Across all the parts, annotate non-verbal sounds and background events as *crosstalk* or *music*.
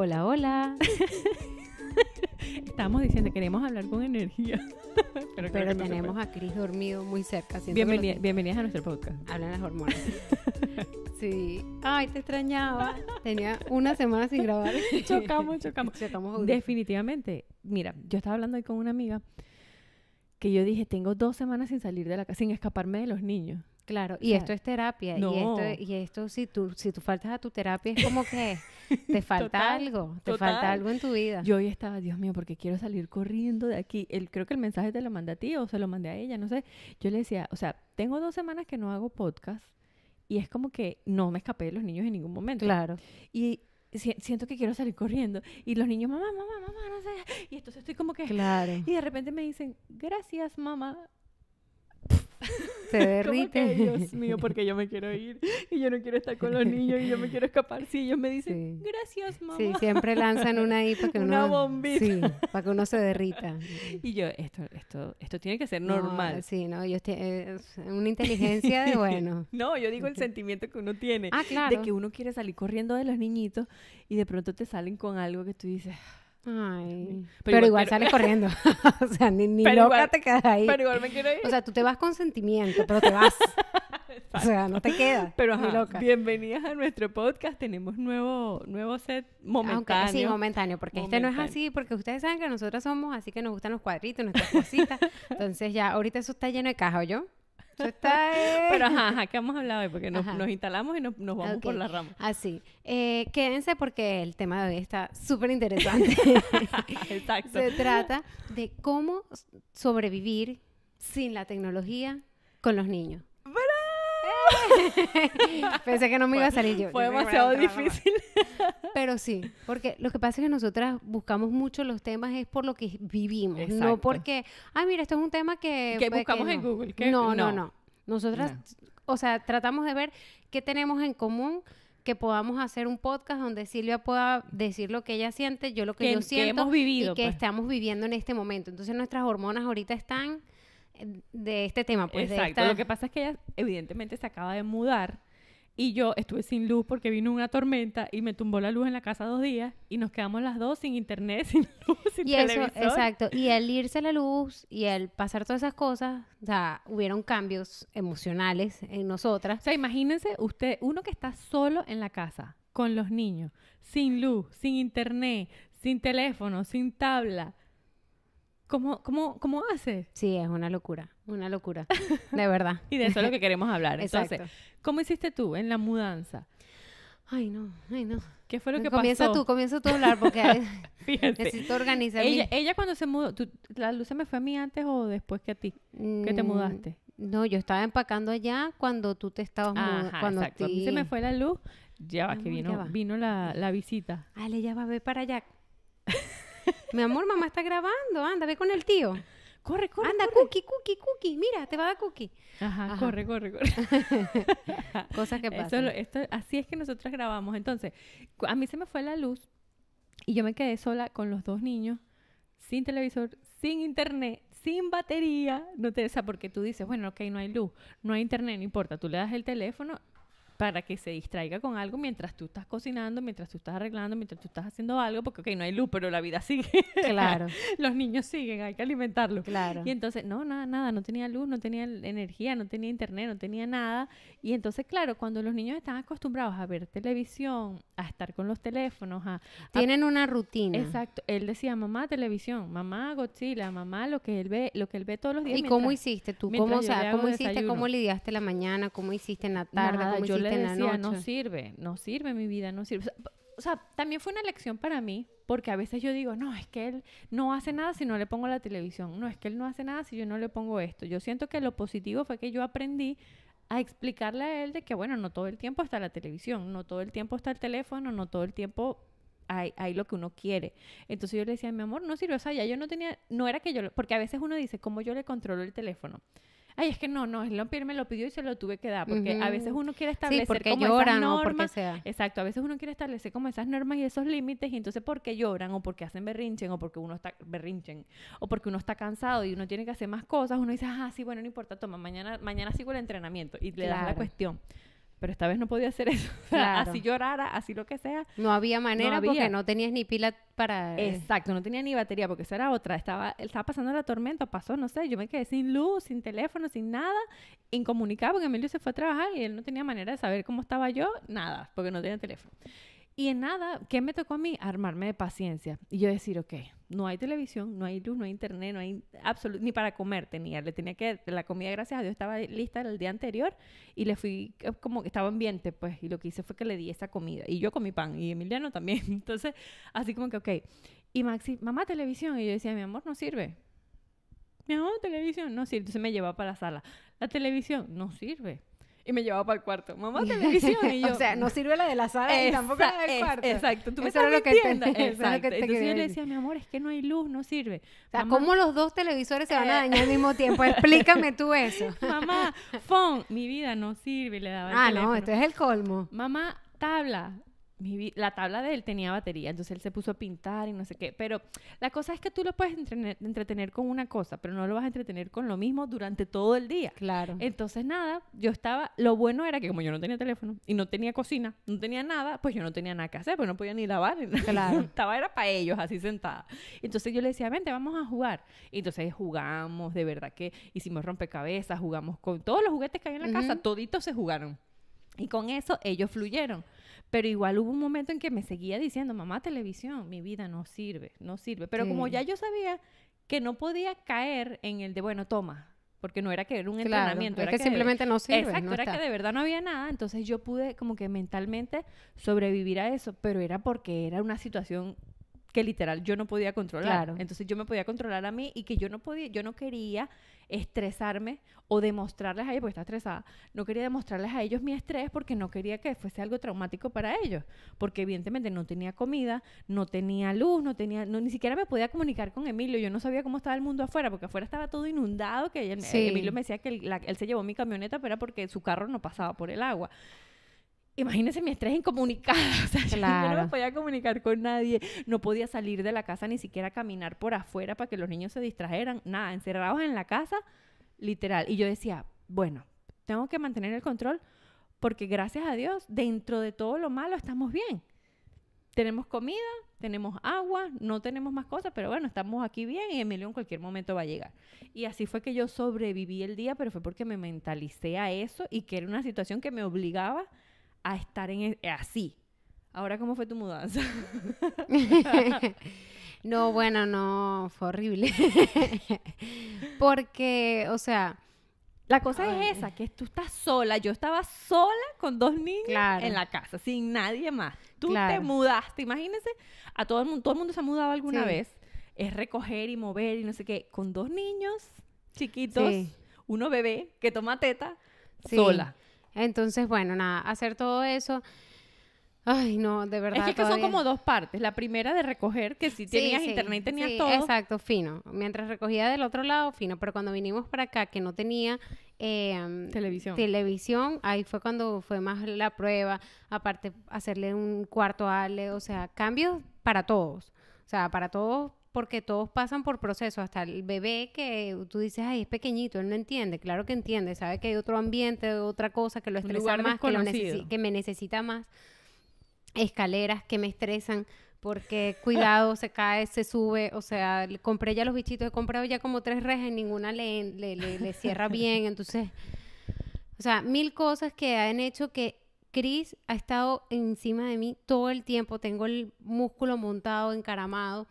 Hola, hola. *laughs* Estamos diciendo, queremos hablar con energía. *laughs* pero, tenemos a Cris dormido muy cerca. Bienvenidas a nuestro podcast. Hablan las hormonas. *laughs* sí. Ay, te extrañaba. Tenía una semana sin grabar. chocamos, chocamos. Definitivamente. Mira, yo estaba hablando hoy con una amiga que yo dije, tengo dos semanas sin salir de la casa, sin escaparme de los niños. Claro, y esto es terapia. Y, esto, y esto, si tú, si tú faltas a tu terapia, es como que... *laughs* Te falta algo, te falta algo en tu vida. Yo hoy estaba, Dios mío, porque quiero salir corriendo de aquí. El, creo que el mensaje te lo mandé a ti o se lo mandé a ella, no sé. Yo le decía, o sea, tengo dos semanas que no hago podcast y es como que no me escapé de los niños en ningún momento. Claro. Y siento que quiero salir corriendo y los niños, mamá, mamá, mamá, no sé. Y entonces estoy como que... Claro. Y de repente me dicen, gracias, mamá. Se *laughs* derrite. Dios mío, porque yo me quiero ir y yo no quiero estar con los niños y yo me quiero escapar. Sí, ellos me dicen, gracias, mamá. Sí, siempre lanzan una ahí para que *laughs* Una bombita. Sí, para que uno se derrita. *laughs* Y yo, esto, esto, esto tiene que ser normal. sí, no, yo estoy una inteligencia de bueno. No, yo digo el sentimiento que uno tiene. Ah, claro. De que uno quiere salir corriendo de los niñitos y de pronto te salen con algo que tú dices, Ay, pero, igual, sale corriendo. *laughs* *laughs* o sea, ni, ni loca te quedas ahí. Pero igual me quiero ir. O sea, tú te vas con sentimiento, pero te vas. *laughs* o sea, no te quedas. Pero ajá, bienvenidas a nuestro podcast. Tenemos nuevo, nuevo set momentáneo. Aunque, sí, momentáneo, porque este no es así, porque ustedes saben que nosotros somos así que nos gustan los cuadritos, nuestras cositas. Entonces ya, ahorita eso está lleno de caja, yo? *laughs* Pero ajá, que hemos hablado hoy? Porque nos, instalamos y nos, vamos por la rama. Así. Eh, quédense porque el tema de hoy está súper interesante. *laughs* Exacto. Se trata de cómo sobrevivir sin la tecnología con los niños. *laughs* Pensé que no me iba a salir yo. Fue demasiado difícil. Pero sí, porque lo que pasa es que nosotras buscamos mucho los temas es por lo que vivimos, no porque, ay mira, esto es un tema que... Que buscamos en Google. no, no, no, nosotras, o sea, tratamos de ver qué tenemos en común que podamos hacer un podcast donde Silvia pueda decir lo que ella siente, yo lo que, yo siento y que pues. estamos viviendo en este momento. Entonces nuestras hormonas ahorita están eh, de este tema, pues. Exacto. De Lo que pasa es que ella evidentemente se acaba de mudar y yo estuve sin luz porque vino una tormenta y me tumbó la luz en la casa dos días y nos quedamos las dos sin internet, *laughs* sin luz, sin y Eso, exacto. Y al irse la luz y al pasar todas esas cosas, o sea, hubieron cambios emocionales en nosotras. O sea, imagínense usted, uno que está solo en la casa, con los niños, sin luz, sin internet, sin teléfono, sin tabla, ¿Cómo, cómo, cómo hace? Sí, es una locura, una locura, *laughs* de verdad. y de eso es lo que queremos hablar. *laughs* Entonces, ¿cómo hiciste tú en la mudanza? Ay, no, ay, no. ¿Qué fue lo que pasó? Comienza tú, comienza tú a hablar porque *laughs* Fíjate. necesito organizar. Ella, cuando se mudó, ¿la luz se me fue a mí antes o después que a ti? ¿Que te mm, mudaste? No, yo estaba empacando allá cuando tú te estabas mudando. cuando exacto. se me fue la luz. Ya va, que vino, vino la, la visita. Ale, ya va, a ver para allá. Mi amor, mamá está grabando, anda, ve con el tío. Corre, corre. Anda, cookie, cookie, cookie. Mira, te va a dar cookie. Ajá, corre, corre, corre. *laughs* Cosas que pasan. esto, así es que nosotros grabamos. Entonces, a mí se me fue la luz y yo me quedé sola con los dos niños, sin televisor, sin internet, sin batería. No te, o porque tú dices, bueno, ok, no hay luz, no hay internet, no importa. Tú le das el teléfono para que se distraiga con algo mientras tú estás cocinando, mientras tú estás arreglando, mientras tú estás haciendo algo, porque, ok, no hay luz, pero la vida sigue. Claro. *laughs* Los niños siguen, hay que alimentarlos. Claro. Y entonces, no, nada, nada, no tenía luz, no tenía energía, no tenía internet, no tenía nada. Y entonces, claro, cuando los niños están acostumbrados a ver televisión, a estar con los teléfonos, a... Tienen una rutina. Exacto. Él decía, mamá, televisión, mamá, Godzilla, mamá, lo que él ve, lo que él ve todos los días. ¿Y cómo hiciste tú? ¿Cómo, o sea, ¿cómo hiciste? ¿Cómo lidiaste la mañana? ¿Cómo hiciste en la tarde? decía, no sirve, no sirve mi vida, no sirve. O sea, también fue una lección para mí, porque a veces yo digo, no, es que él no hace nada si no le pongo la televisión, no, es que él no hace nada si yo no le pongo esto. Yo siento que lo positivo fue que yo aprendí a explicarle a él de que, bueno, no todo el tiempo está la televisión, no todo el tiempo está el teléfono, no todo el tiempo hay, hay, lo que uno quiere. Entonces yo le decía, mi amor, no sirve, o sea, ya yo no tenía, no era que yo, porque a veces uno dice, ¿cómo yo le controlo el teléfono? ay, es que no, no, el Pierre me lo pidió y se lo tuve que dar, porque a veces uno quiere establecer porque como lloran normas, porque sea. exacto, a veces uno quiere establecer como esas normas y esos límites y entonces porque lloran o porque hacen berrinchen o porque uno está berrinchen o porque uno está cansado y uno tiene que hacer más cosas, uno dice, ah, sí, bueno, no importa, toma, mañana mañana sigo el entrenamiento y le da das la cuestión. Pero esta vez no podía hacer eso. *laughs* así llorara, así lo que sea. No había manera porque no tenías ni pila para... Eh. Exacto, no tenía ni batería porque eso era otra. Estaba, estaba pasando la tormenta, pasó, no sé, yo me quedé sin luz, sin teléfono, sin nada, incomunicado porque Emilio se fue a trabajar y él no tenía manera de saber cómo estaba yo, nada, porque no tenía teléfono. Y en nada, ¿qué me tocó a mí? Armarme de paciencia. Y yo decir, ok, no hay televisión, no hay luz, no hay internet, no hay absoluto, ni para comer tenía. Le tenía que, la comida, gracias a Dios, estaba lista el día anterior y le fui, eh, como que estaba ambiente, pues, y lo que hice fue que le di esa comida. Y yo comí pan, y Emiliano también. *laughs* Entonces, así como que, ok. Y Maxi, mamá, televisión. Y yo decía, mi amor, no sirve. Mi amor, televisión, no sirve. Entonces me llevaba para la sala. La televisión no sirve y me llevaba para el cuarto. Mamá, *laughs* televisión. Y yo, o sea, no mm". sirve la de la sala y tampoco la del cuarto. exacto, tú me eso lo que Te, *laughs* exacto. que Entonces yo le decía, mi amor, es que no hay luz, no sirve. O sea, ¿cómo los dos televisores se van a eh, dañar al mismo *laughs* tiempo? Explícame tú eso. Mamá, phone, mi vida no sirve, le daba el Ah, no, esto es el colmo. Mamá, tabla, la tabla de él tenía batería, entonces él se puso a pintar y no sé qué. Pero la cosa es que tú lo puedes entretener, con una cosa, pero no lo vas a entretener con lo mismo durante todo el día. Claro. Entonces, nada, yo estaba. Lo bueno era que como yo no tenía teléfono y no tenía cocina, no tenía nada, pues yo no tenía nada que hacer, pues no podía ni lavar. Claro. *laughs* estaba, era para ellos, así sentada. Entonces yo le decía, vente, vamos a jugar. Y entonces jugamos, de verdad que hicimos rompecabezas, jugamos con todos los juguetes que hay en la casa, toditos se jugaron. Y con eso ellos fluyeron pero igual hubo un momento en que me seguía diciendo, mamá, televisión, mi vida no sirve, no sirve. Pero como ya yo sabía que no podía caer en el de, bueno, toma, porque no era que era un entrenamiento. Era que, simplemente no sirve. Exacto, era que de verdad no había nada, entonces yo pude como que mentalmente sobrevivir a eso, pero era porque era una situación que literal yo no podía controlar. Entonces yo me podía controlar a mí y que yo no podía, yo no quería estresarme o demostrarles a ellos, porque está estresada, no quería demostrarles a ellos mi estrés porque no quería que fuese algo traumático para ellos, porque evidentemente no tenía comida, no tenía luz, no tenía, no, ni siquiera me podía comunicar con Emilio, yo no sabía cómo estaba el mundo afuera, porque afuera estaba todo inundado, que Emilio me decía que él, él se llevó mi camioneta, pero era porque su carro no pasaba por el agua imagínense mi estrés incomunicado. *laughs* O sea, yo no me podía comunicar con nadie, no podía salir de la casa ni siquiera caminar por afuera para que los niños se distrajeran, nada, encerrados en la casa, literal. Y yo decía, bueno, tengo que mantener el control porque gracias a Dios, dentro de todo lo malo estamos bien. Tenemos comida, tenemos agua, no tenemos más cosas, pero bueno, estamos aquí bien y Emilio en cualquier momento va a llegar. Y así fue que yo sobreviví el día, pero fue porque me mentalicé a eso y que era una situación que me obligaba a estar en e, eh, así. Ahora, ¿cómo fue tu mudanza? *laughs* no, bueno, no, fue horrible. *laughs* Porque, o sea... La cosa es eh. esa, que tú estás sola. Yo estaba sola con dos niños en la casa, sin nadie más. Tú te mudaste, imagínense, a todo el mundo, todo el mundo se ha mudado alguna vez. Es recoger y mover y no sé qué, con dos niños chiquitos, uno bebé que toma teta, sola. Entonces, bueno, nada, hacer todo eso. Ay, no, de verdad. Es que, son como dos partes. La primera de recoger, que si tenías internet tenías sí, todo. Exacto, fino. Mientras recogía del otro lado, fino. Pero cuando vinimos para acá, que no tenía em, televisión. televisión, ahí fue cuando fue más la prueba. Aparte, hacerle un cuarto a Ale, o sea, cambios para todos. O sea, para todos porque todos pasan por procesos, hasta el bebé que tú dices, ay, es pequeñito, él no entiende, claro que entiende, sabe que hay otro ambiente, otra cosa que lo estresa más, que, me necesita más, escaleras que me estresan, porque *laughs* cuidado, se cae, se sube, o sea, compré ya los bichitos, he comprado ya como tres rejas, ninguna le, cierra *laughs* bien, entonces, o sea, mil cosas que han hecho que Cris ha estado encima de mí todo el tiempo, tengo el músculo montado, encaramado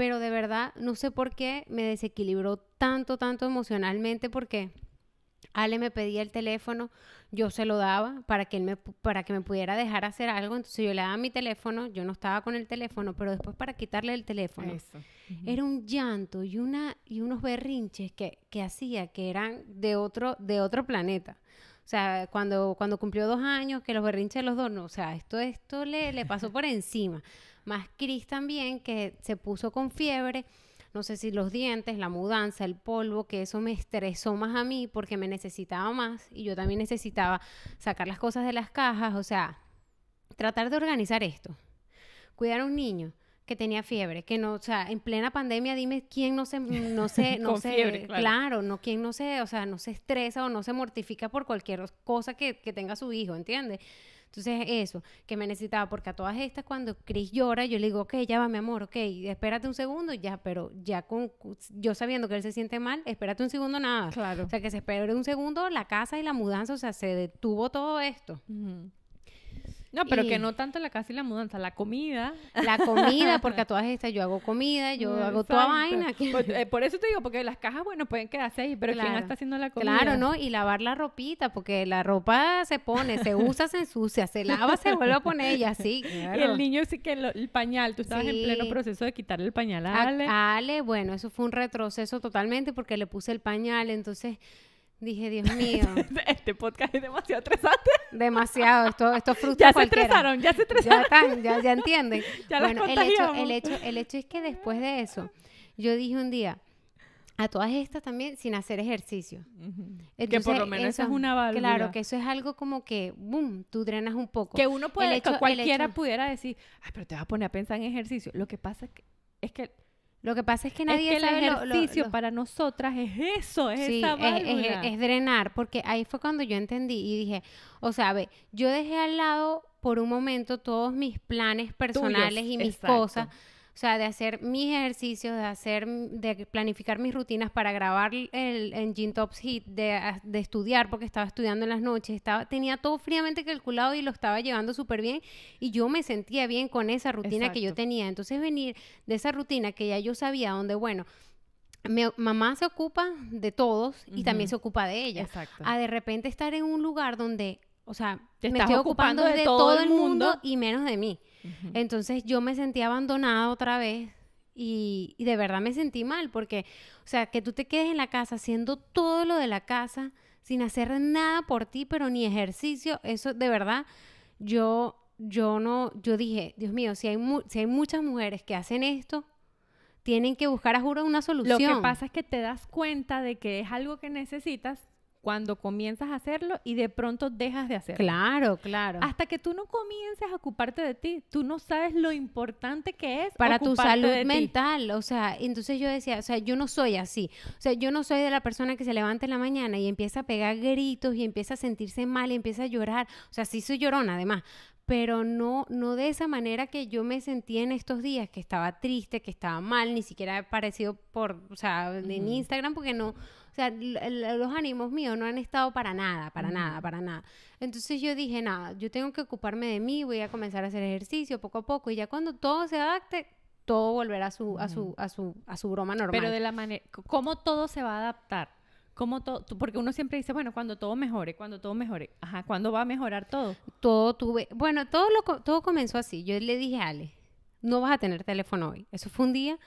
pero de verdad no sé por qué me desequilibró tanto, tanto emocionalmente porque Ale me pedía el teléfono, yo se lo daba para que él me para que me pudiera dejar hacer algo, entonces yo le daba mi teléfono, yo no estaba con el teléfono, pero después para quitarle el teléfono. Era un llanto y una y unos berrinches que, hacía que eran de otro de otro planeta. O sea, cuando cuando cumplió dos años, que los berrinches los dos, no, o sea, esto esto le, le pasó por encima más Cris también, que se puso con fiebre no sé si los dientes, la mudanza, el polvo, que eso me estresó más a mí porque me necesitaba más y yo también necesitaba sacar las cosas de las cajas, o sea, tratar de organizar esto. Cuidar a un niño que tenía fiebre, que no, o sea, en plena pandemia dime quién no se no sé, *laughs* no sé, claro. no quién no se, o sea, no se estresa o no se mortifica por cualquier cosa que, que tenga su hijo, ¿entiendes? Entonces, eso, que me necesitaba, porque a todas estas, cuando Chris llora, yo le digo, ok, ya va, mi amor, ok, espérate un segundo, ya, pero ya con, yo sabiendo que él se siente mal, espérate un segundo, nada. Claro. O sea, que se espere un segundo la casa y la mudanza, o sea, se detuvo todo esto. No, pero que no tanto la casa y la mudanza, la comida. La comida, *laughs* porque a todas estas yo hago comida, yo mm, hago toda vaina. Pues, eh, por, eso te digo, porque las cajas, bueno, pueden quedarse ahí, pero ¿quién está haciendo la comida? Claro, ¿no? Y lavar la ropita, porque la ropa se pone, se usa, se ensucia, se lava, se vuelve a poner y así. *laughs* Y el niño sí que el pañal, tú estabas en pleno proceso de quitarle el pañal a Ale. Ale, bueno, eso fue un retroceso totalmente porque le puse el pañal, entonces Dije, Dios mío. *laughs* este podcast es demasiado estresante. Demasiado, Estos *laughs* frutos frustra Ya se estresaron, ya se estresaron. Ya están, ya, entienden. *laughs* bueno, el hecho, el, hecho, el hecho es que después de eso, yo dije un día, a todas estas también sin hacer ejercicio. que por lo menos eso, es una válvula. Claro, que eso es algo como que, ¡bum!, tú drenas un poco. Que uno puede, hecho, cualquiera pudiera decir, ay, pero te vas a poner a pensar en ejercicio. Lo que pasa es que, es que lo que pasa es que nadie el ejercicio para nosotras es eso, es esa Es, drenar, porque ahí fue cuando yo entendí y dije, o sea, ve, yo dejé al lado por un momento todos mis planes personales y mis cosas o sea, de hacer mis ejercicios, de hacer, de planificar mis rutinas para grabar el, en Gin Tops Hit, ah, de, estudiar porque estaba estudiando en las noches, estaba, tenía todo fríamente calculado y lo estaba llevando súper bien y yo me sentía bien con esa rutina que yo tenía. Entonces venir de esa rutina que ya yo sabía donde, bueno, mi mamá se ocupa de todos y también se ocupa de ella. A de repente estar en un lugar donde, o sea, me estoy ocupando, de, todo, el mundo y menos de mí. Entonces yo me sentí abandonada otra vez y, de verdad me sentí mal porque, o sea, que tú te quedes en la casa haciendo todo lo de la casa sin hacer nada por ti, pero ni ejercicio, eso de verdad, yo, yo no, yo dije, Dios mío, si hay, si hay muchas mujeres que hacen esto, tienen que buscar a juro una solución. Lo que pasa es que te das cuenta de que es algo que necesitas cuando comienzas a hacerlo y de pronto dejas de hacerlo. Claro, claro. Hasta que tú no comiences a ocuparte de ti, tú no sabes lo importante que es para tu salud mental, o sea, entonces yo decía, o sea, yo no soy así. O sea, yo no soy de la persona que se levanta en la mañana y empieza a pegar gritos y empieza a sentirse mal y empieza a llorar. O sea, sí soy llorona además, pero no, no de esa manera que yo me sentía en estos días, que estaba triste, que estaba mal, ni siquiera he parecido por, o sea, en Instagram, porque no, o sea, los ánimos míos no han estado para nada, para nada, para nada. Entonces yo dije, nada, yo tengo que ocuparme de mí, voy a comenzar a hacer ejercicio poco a poco y ya cuando todo se adapte, todo volverá a su, a su, a su, a su broma normal. Pero de la manera, ¿cómo todo se va a adaptar? ¿Cómo Porque uno siempre dice, bueno, cuando todo mejore, cuando todo mejore. Ajá, ¿cuándo va a mejorar todo? Todo tuve, bueno, todo, lo, todo comenzó así. Yo le dije a Ale, no vas a tener teléfono hoy. Eso fue un día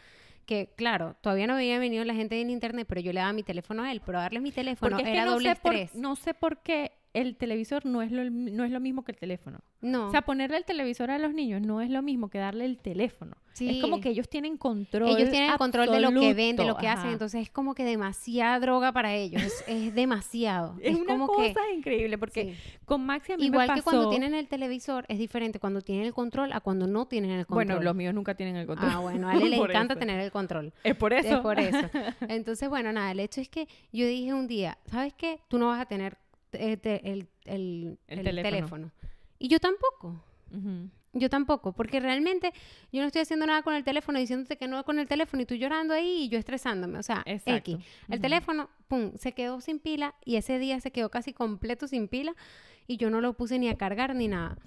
que claro, todavía no había venido la gente en internet, pero yo le daba mi teléfono a él, pero darle mi teléfono era doble sé estrés. no sé por qué el televisor no es, lo, no es lo mismo que el teléfono. No. O sea, ponerle el televisor a los niños no es lo mismo que darle el teléfono. Sí. Es como que ellos tienen control. Ellos tienen el control de lo que ven, de lo que hacen. Entonces es como que demasiada droga para ellos. Es, *laughs* demasiado. es, una como cosa increíble porque con Maxi Igual que cuando tienen el televisor es diferente cuando tienen el control a cuando no tienen el control. Bueno, los míos nunca tienen el control. Ah, bueno, *laughs* a él le encanta tener el control. Es por eso. Es por eso. *laughs* Entonces, bueno, nada, el hecho es que yo dije un día, ¿sabes qué? Tú no vas a tener eh, el, teléfono. Y yo tampoco. Yo tampoco, porque realmente yo no estoy haciendo nada con el teléfono, diciéndote que no con el teléfono y tú llorando ahí y yo estresándome. O sea, El teléfono, pum, se quedó sin pila y ese día se quedó casi completo sin pila y yo no lo puse ni a cargar ni nada.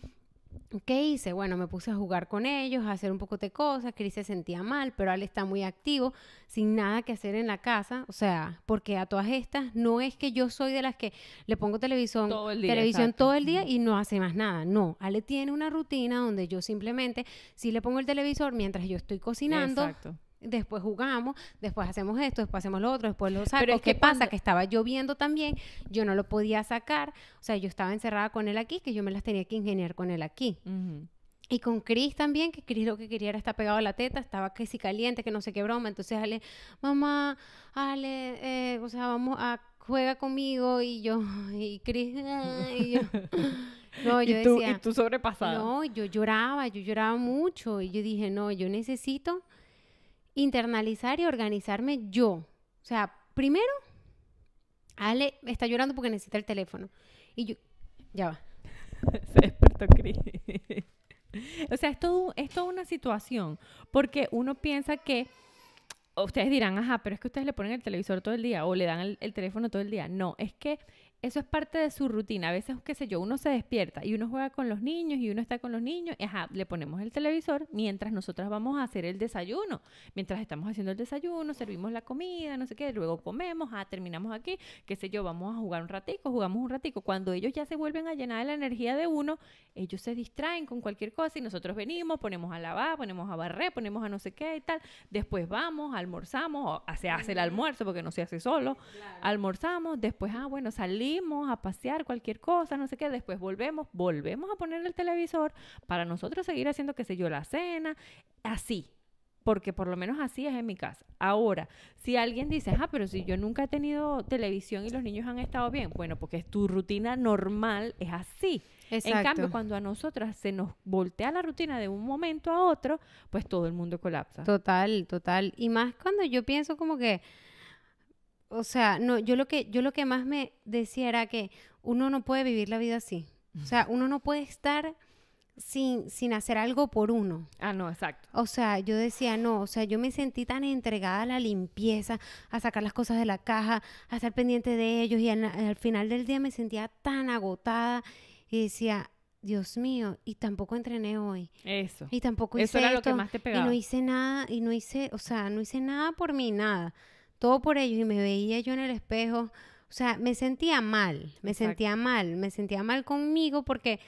¿Qué hice? Bueno, me puse a jugar con ellos, a hacer un poco de cosas. Cris se sentía mal, pero Ale está muy activo, sin nada que hacer en la casa. O sea, porque a todas estas no es que yo soy de las que le pongo televisión todo el día, televisión todo el día y no hace más nada. No, Ale tiene una rutina donde yo simplemente si le pongo el televisor mientras yo estoy cocinando. Exacto después jugamos, después hacemos esto, después hacemos lo otro, después lo saco. Pero es ¿Qué que pasa? Que estaba lloviendo también, yo no lo podía sacar, o sea, yo estaba encerrada con él aquí, que yo me las tenía que ingeniar con él aquí. Y con Cris también, que Cris lo que quería era estar pegado a la teta, estaba que caliente, que no sé qué broma. Entonces Ale, mamá, Ale, eh, o sea, vamos a juega conmigo y yo, *laughs* y Cris y yo. *laughs* No, yo ¿Y tú, decía, y tú No, yo lloraba, yo lloraba mucho y yo dije, no, yo necesito internalizar y organizarme yo. O sea, primero, Ale está llorando porque necesita el teléfono. Y yo, ya va. *laughs* Se despertó Cris. *laughs* o sea, es, es toda una situación, porque uno piensa que ustedes dirán, ajá, pero es que ustedes le ponen el televisor todo el día o le dan el, teléfono todo el día. No, es que eso es parte de su rutina. A veces, qué sé yo, uno se despierta y uno juega con los niños y uno está con los niños. Ajá, le ponemos el televisor mientras nosotras vamos a hacer el desayuno. Mientras estamos haciendo el desayuno, servimos la comida, no sé qué, luego comemos, ah, terminamos aquí, qué sé yo, vamos a jugar un ratico, jugamos un ratico. Cuando ellos ya se vuelven a llenar de la energía de uno, ellos se distraen con cualquier cosa y nosotros venimos, ponemos a lavar, ponemos a barrer, ponemos a no sé qué y tal. Después vamos, almorzamos, se hace el almuerzo porque no se hace solo. Almorzamos, después, ah, bueno, salimos a pasear, cualquier cosa, no sé qué, después volvemos, volvemos a poner el televisor para nosotros seguir haciendo, qué sé yo, la cena, así, porque por lo menos así es en mi casa. Ahora, si alguien dice, ah, pero si yo nunca he tenido televisión y los niños han estado bien, bueno, porque es tu rutina normal es así. En cambio, cuando a nosotras se nos voltea la rutina de un momento a otro, pues todo el mundo colapsa. Total, total. Y más cuando yo pienso como que o sea, no, yo lo que, yo lo que más me decía era que uno no puede vivir la vida así. O sea, uno no puede estar sin, sin hacer algo por uno. Ah, no, exacto. O sea, yo decía, no, o sea, yo me sentí tan entregada a la limpieza, a sacar las cosas de la caja, a estar pendiente de ellos y al, final del día me sentía tan agotada y decía, Dios mío, y tampoco entrené hoy. Eso. Y tampoco hice Eso era lo que más te pegaba. Y no hice nada, y no hice, o sea, no hice nada por mí, nada todo por ello, y me veía yo en el espejo. O sea, me sentía mal, me sentía mal, me sentía mal conmigo porque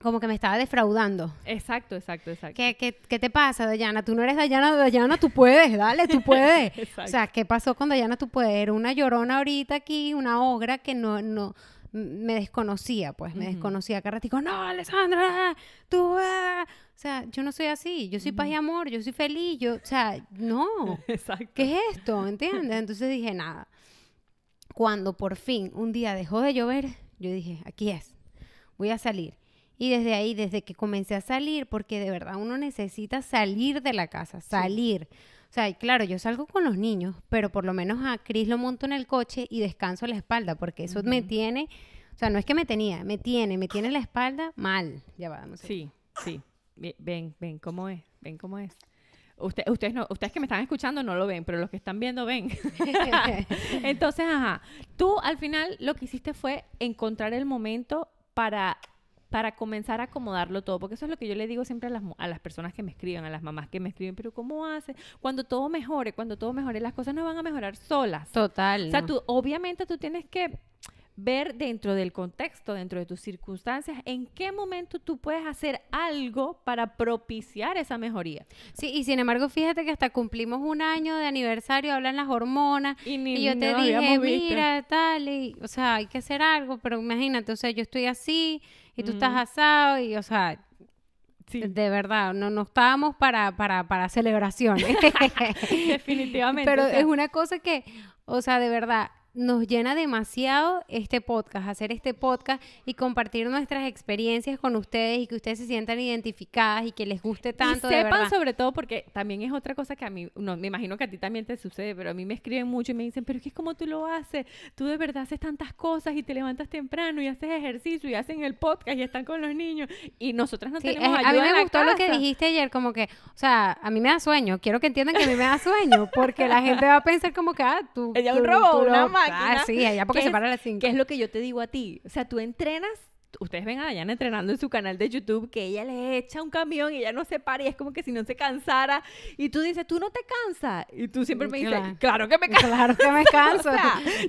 como que me estaba defraudando. Exacto, exacto, exacto. ¿Qué, te pasa, Dayana? Tú no eres Dayana, Dayana, tú puedes, dale, tú *laughs* puedes. o sea, ¿qué pasó con Dayana, tú puedes? Era una llorona ahorita aquí, una obra que no, no, me desconocía, pues, me desconocía. Acá ratico, no, Alessandra, tú, ah". O sea, yo no soy así, yo soy paz y amor, yo soy feliz, yo, o sea, no. *laughs* Exacto. ¿Qué es esto? ¿Entiendes? Entonces dije, nada. Cuando por fin un día dejó de llover, yo dije, aquí es, voy a salir. Y desde ahí, desde que comencé a salir, porque de verdad uno necesita salir de la casa, salir. O sea, claro, yo salgo con los niños, pero por lo menos a Cris lo monto en el coche y descanso la espalda, porque eso me tiene, o sea, no es que me tenía, me tiene, me tiene la espalda mal. Ya va, Sí, sí. Ven, ven cómo es, ven cómo es. ustedes, no, ustedes que me están escuchando no lo ven, pero los que están viendo ven. *laughs* Entonces, ajá, tú al final lo que hiciste fue encontrar el momento para, para comenzar a acomodarlo todo, porque eso es lo que yo le digo siempre a las, a las personas que me escriben, a las mamás que me escriben, pero ¿cómo hace? Cuando todo mejore, cuando todo mejore, las cosas no van a mejorar solas. Total. O sea, tú, obviamente tú tienes que ver dentro del contexto, dentro de tus circunstancias, en qué momento tú puedes hacer algo para propiciar esa mejoría. Sí, y sin embargo, fíjate que hasta cumplimos un año de aniversario, hablan las hormonas, y, yo te dije, mira, tal, y, o sea, hay que hacer algo, pero imagínate, o sea, yo estoy así, y tú estás asado, y, o sea, De verdad, no, no estábamos para, para, celebraciones. *laughs* Definitivamente. *laughs* Pero es una cosa que, o sea, de verdad, nos llena demasiado este podcast, hacer este podcast y compartir nuestras experiencias con ustedes y que ustedes se sientan identificadas y que les guste tanto. Y sepan sobre todo porque también es otra cosa que a mí, no, me imagino que a ti también te sucede, pero a mí me escriben mucho y me dicen, pero es que es como tú lo haces, tú de verdad haces tantas cosas y te levantas temprano y haces ejercicio y hacen el podcast y están con los niños y nosotras no tenemos A mí me gustó lo que dijiste ayer, como que, o sea, a mí me da sueño, quiero que entiendan que a mí me da sueño porque la gente va a pensar como que, ah, tú... *laughs* Ella un robot, Ah, sí, allá porque se para las 5. ¿Qué es lo que yo te digo a ti? O sea, tú entrenas ustedes ven a Dayana entrenando en su canal de YouTube que ella le echa un camión y ella no se para y es como que si no se cansara y tú dices, tú no te cansas y tú siempre me dices, claro, que me canso. Claro que me *laughs* canso.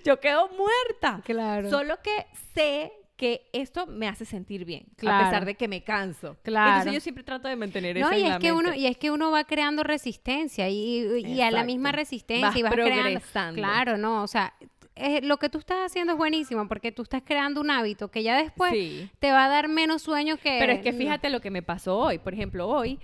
yo quedo muerta. Claro. Solo que sé que esto me hace sentir bien, a pesar de que me canso. Claro. Entonces yo siempre trato de mantener no, y es que uno y es que uno va creando resistencia y, a la misma resistencia vas y creando. Claro, no, o sea, eh, lo que tú estás haciendo es buenísimo porque tú estás creando un hábito que ya después te va a dar menos sueño que... Pero es que fíjate lo que me pasó hoy. Por ejemplo, hoy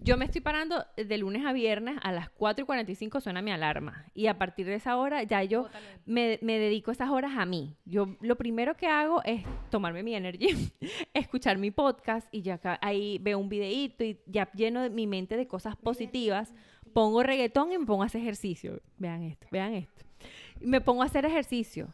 yo me estoy parando de lunes a viernes a las 4 y 45 suena mi alarma y a partir de esa hora ya yo me, dedico esas horas a mí. Yo lo primero que hago es tomarme mi energía *laughs* escuchar mi podcast y ya ahí veo un videíto y ya lleno de mi mente de cosas positivas, pongo reggaetón y me pongo a hacer ejercicio. Vean esto, vean esto me pongo a hacer ejercicio.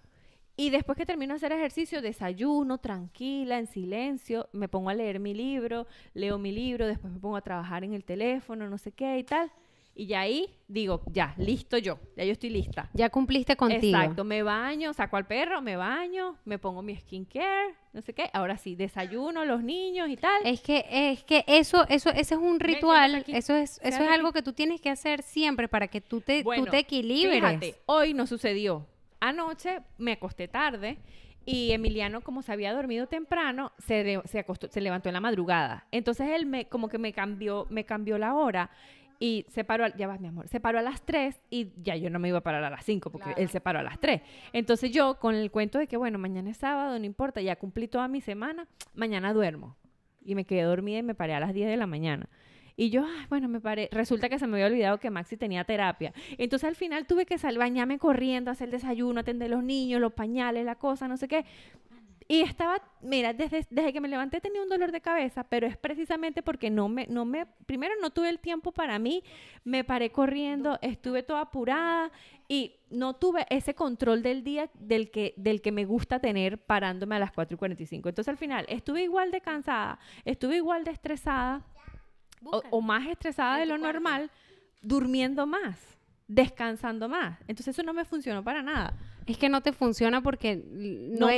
Y después que termino de hacer ejercicio, desayuno tranquila, en silencio, me pongo a leer mi libro, leo mi libro, después me pongo a trabajar en el teléfono, no sé qué y tal. Y ya ahí digo, ya, listo yo, ya yo estoy lista. Ya cumpliste contigo. Exacto, me baño, saco al perro, me baño, me pongo mi skincare, no sé qué. Ahora sí, desayuno los niños y tal. Es que es que eso eso ese es un ritual, eso es eso es algo que tú tienes que hacer siempre para que tú te te equilibres. hoy no sucedió. Anoche me acosté tarde y Emiliano, como se había dormido temprano, se, se, se levantó en la madrugada. Entonces él me, como que me cambió, me cambió la hora y se paró, ya vas mi amor, se paró a las 3 y ya yo no me iba a parar a las 5 porque él se paró a las 3. Entonces yo con el cuento de que bueno, mañana es sábado, no importa, ya cumplí toda mi semana, mañana duermo. Y me quedé dormida y me paré a las 10 de la mañana. Y yo, bueno, me paré. Resulta que se me había olvidado que Maxi tenía terapia. Entonces al final tuve que bañarme corriendo, hacer el desayuno, atender los niños, los pañales, la cosa, no sé qué. Y estaba, mira, desde, desde que me levanté tenía un dolor de cabeza, pero es precisamente porque no me, no me, primero no tuve el tiempo para mí, me paré corriendo, estuve toda apurada y no tuve ese control del día del que, del que me gusta tener parándome a las 4 y 45. Entonces al final estuve igual de cansada, estuve igual de estresada o, más estresada de lo normal, durmiendo más, descansando más. Entonces eso no me funcionó para nada. Es que no te funciona porque no,